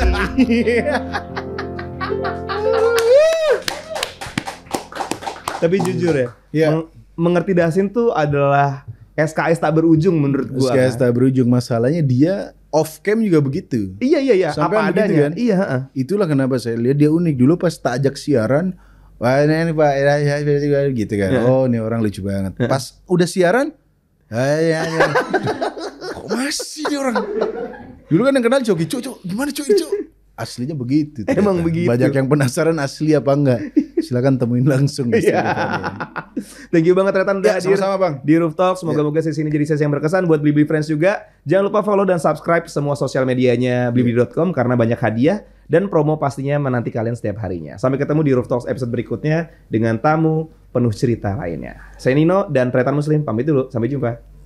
Tapi jujur ya, yeah. meng mengerti Dustin tuh adalah SKS tak berujung menurut gua. SKS kan? tak berujung masalahnya dia off cam juga begitu. Iya iya iya. Sampai Apa adanya. Gitu kan? Iya. Uh. Itulah kenapa saya lihat dia unik dulu pas tak ajak siaran. Wah ini, ini pak gitu kan. Oh ini orang lucu banget. Pas udah siaran, ya, ya. kok masih ini orang. Dulu kan yang kenal Jogi, Cuk, Cuk, gimana Cuk, Cuk? Aslinya begitu. Ternyata. Emang begitu. Banyak yang penasaran asli apa enggak silakan temuin langsung. Iya. Thank you banget Retan udah ya, hadir sama, Bang. di Rooftop. Semoga-moga ya. yeah. sesi ini jadi sesi yang berkesan buat Blibli Friends juga. Jangan lupa follow dan subscribe semua sosial medianya ya. blibli.com karena banyak hadiah dan promo pastinya menanti kalian setiap harinya. Sampai ketemu di Rooftop episode berikutnya dengan tamu penuh cerita lainnya. Saya Nino dan Retan Muslim pamit dulu. Sampai jumpa.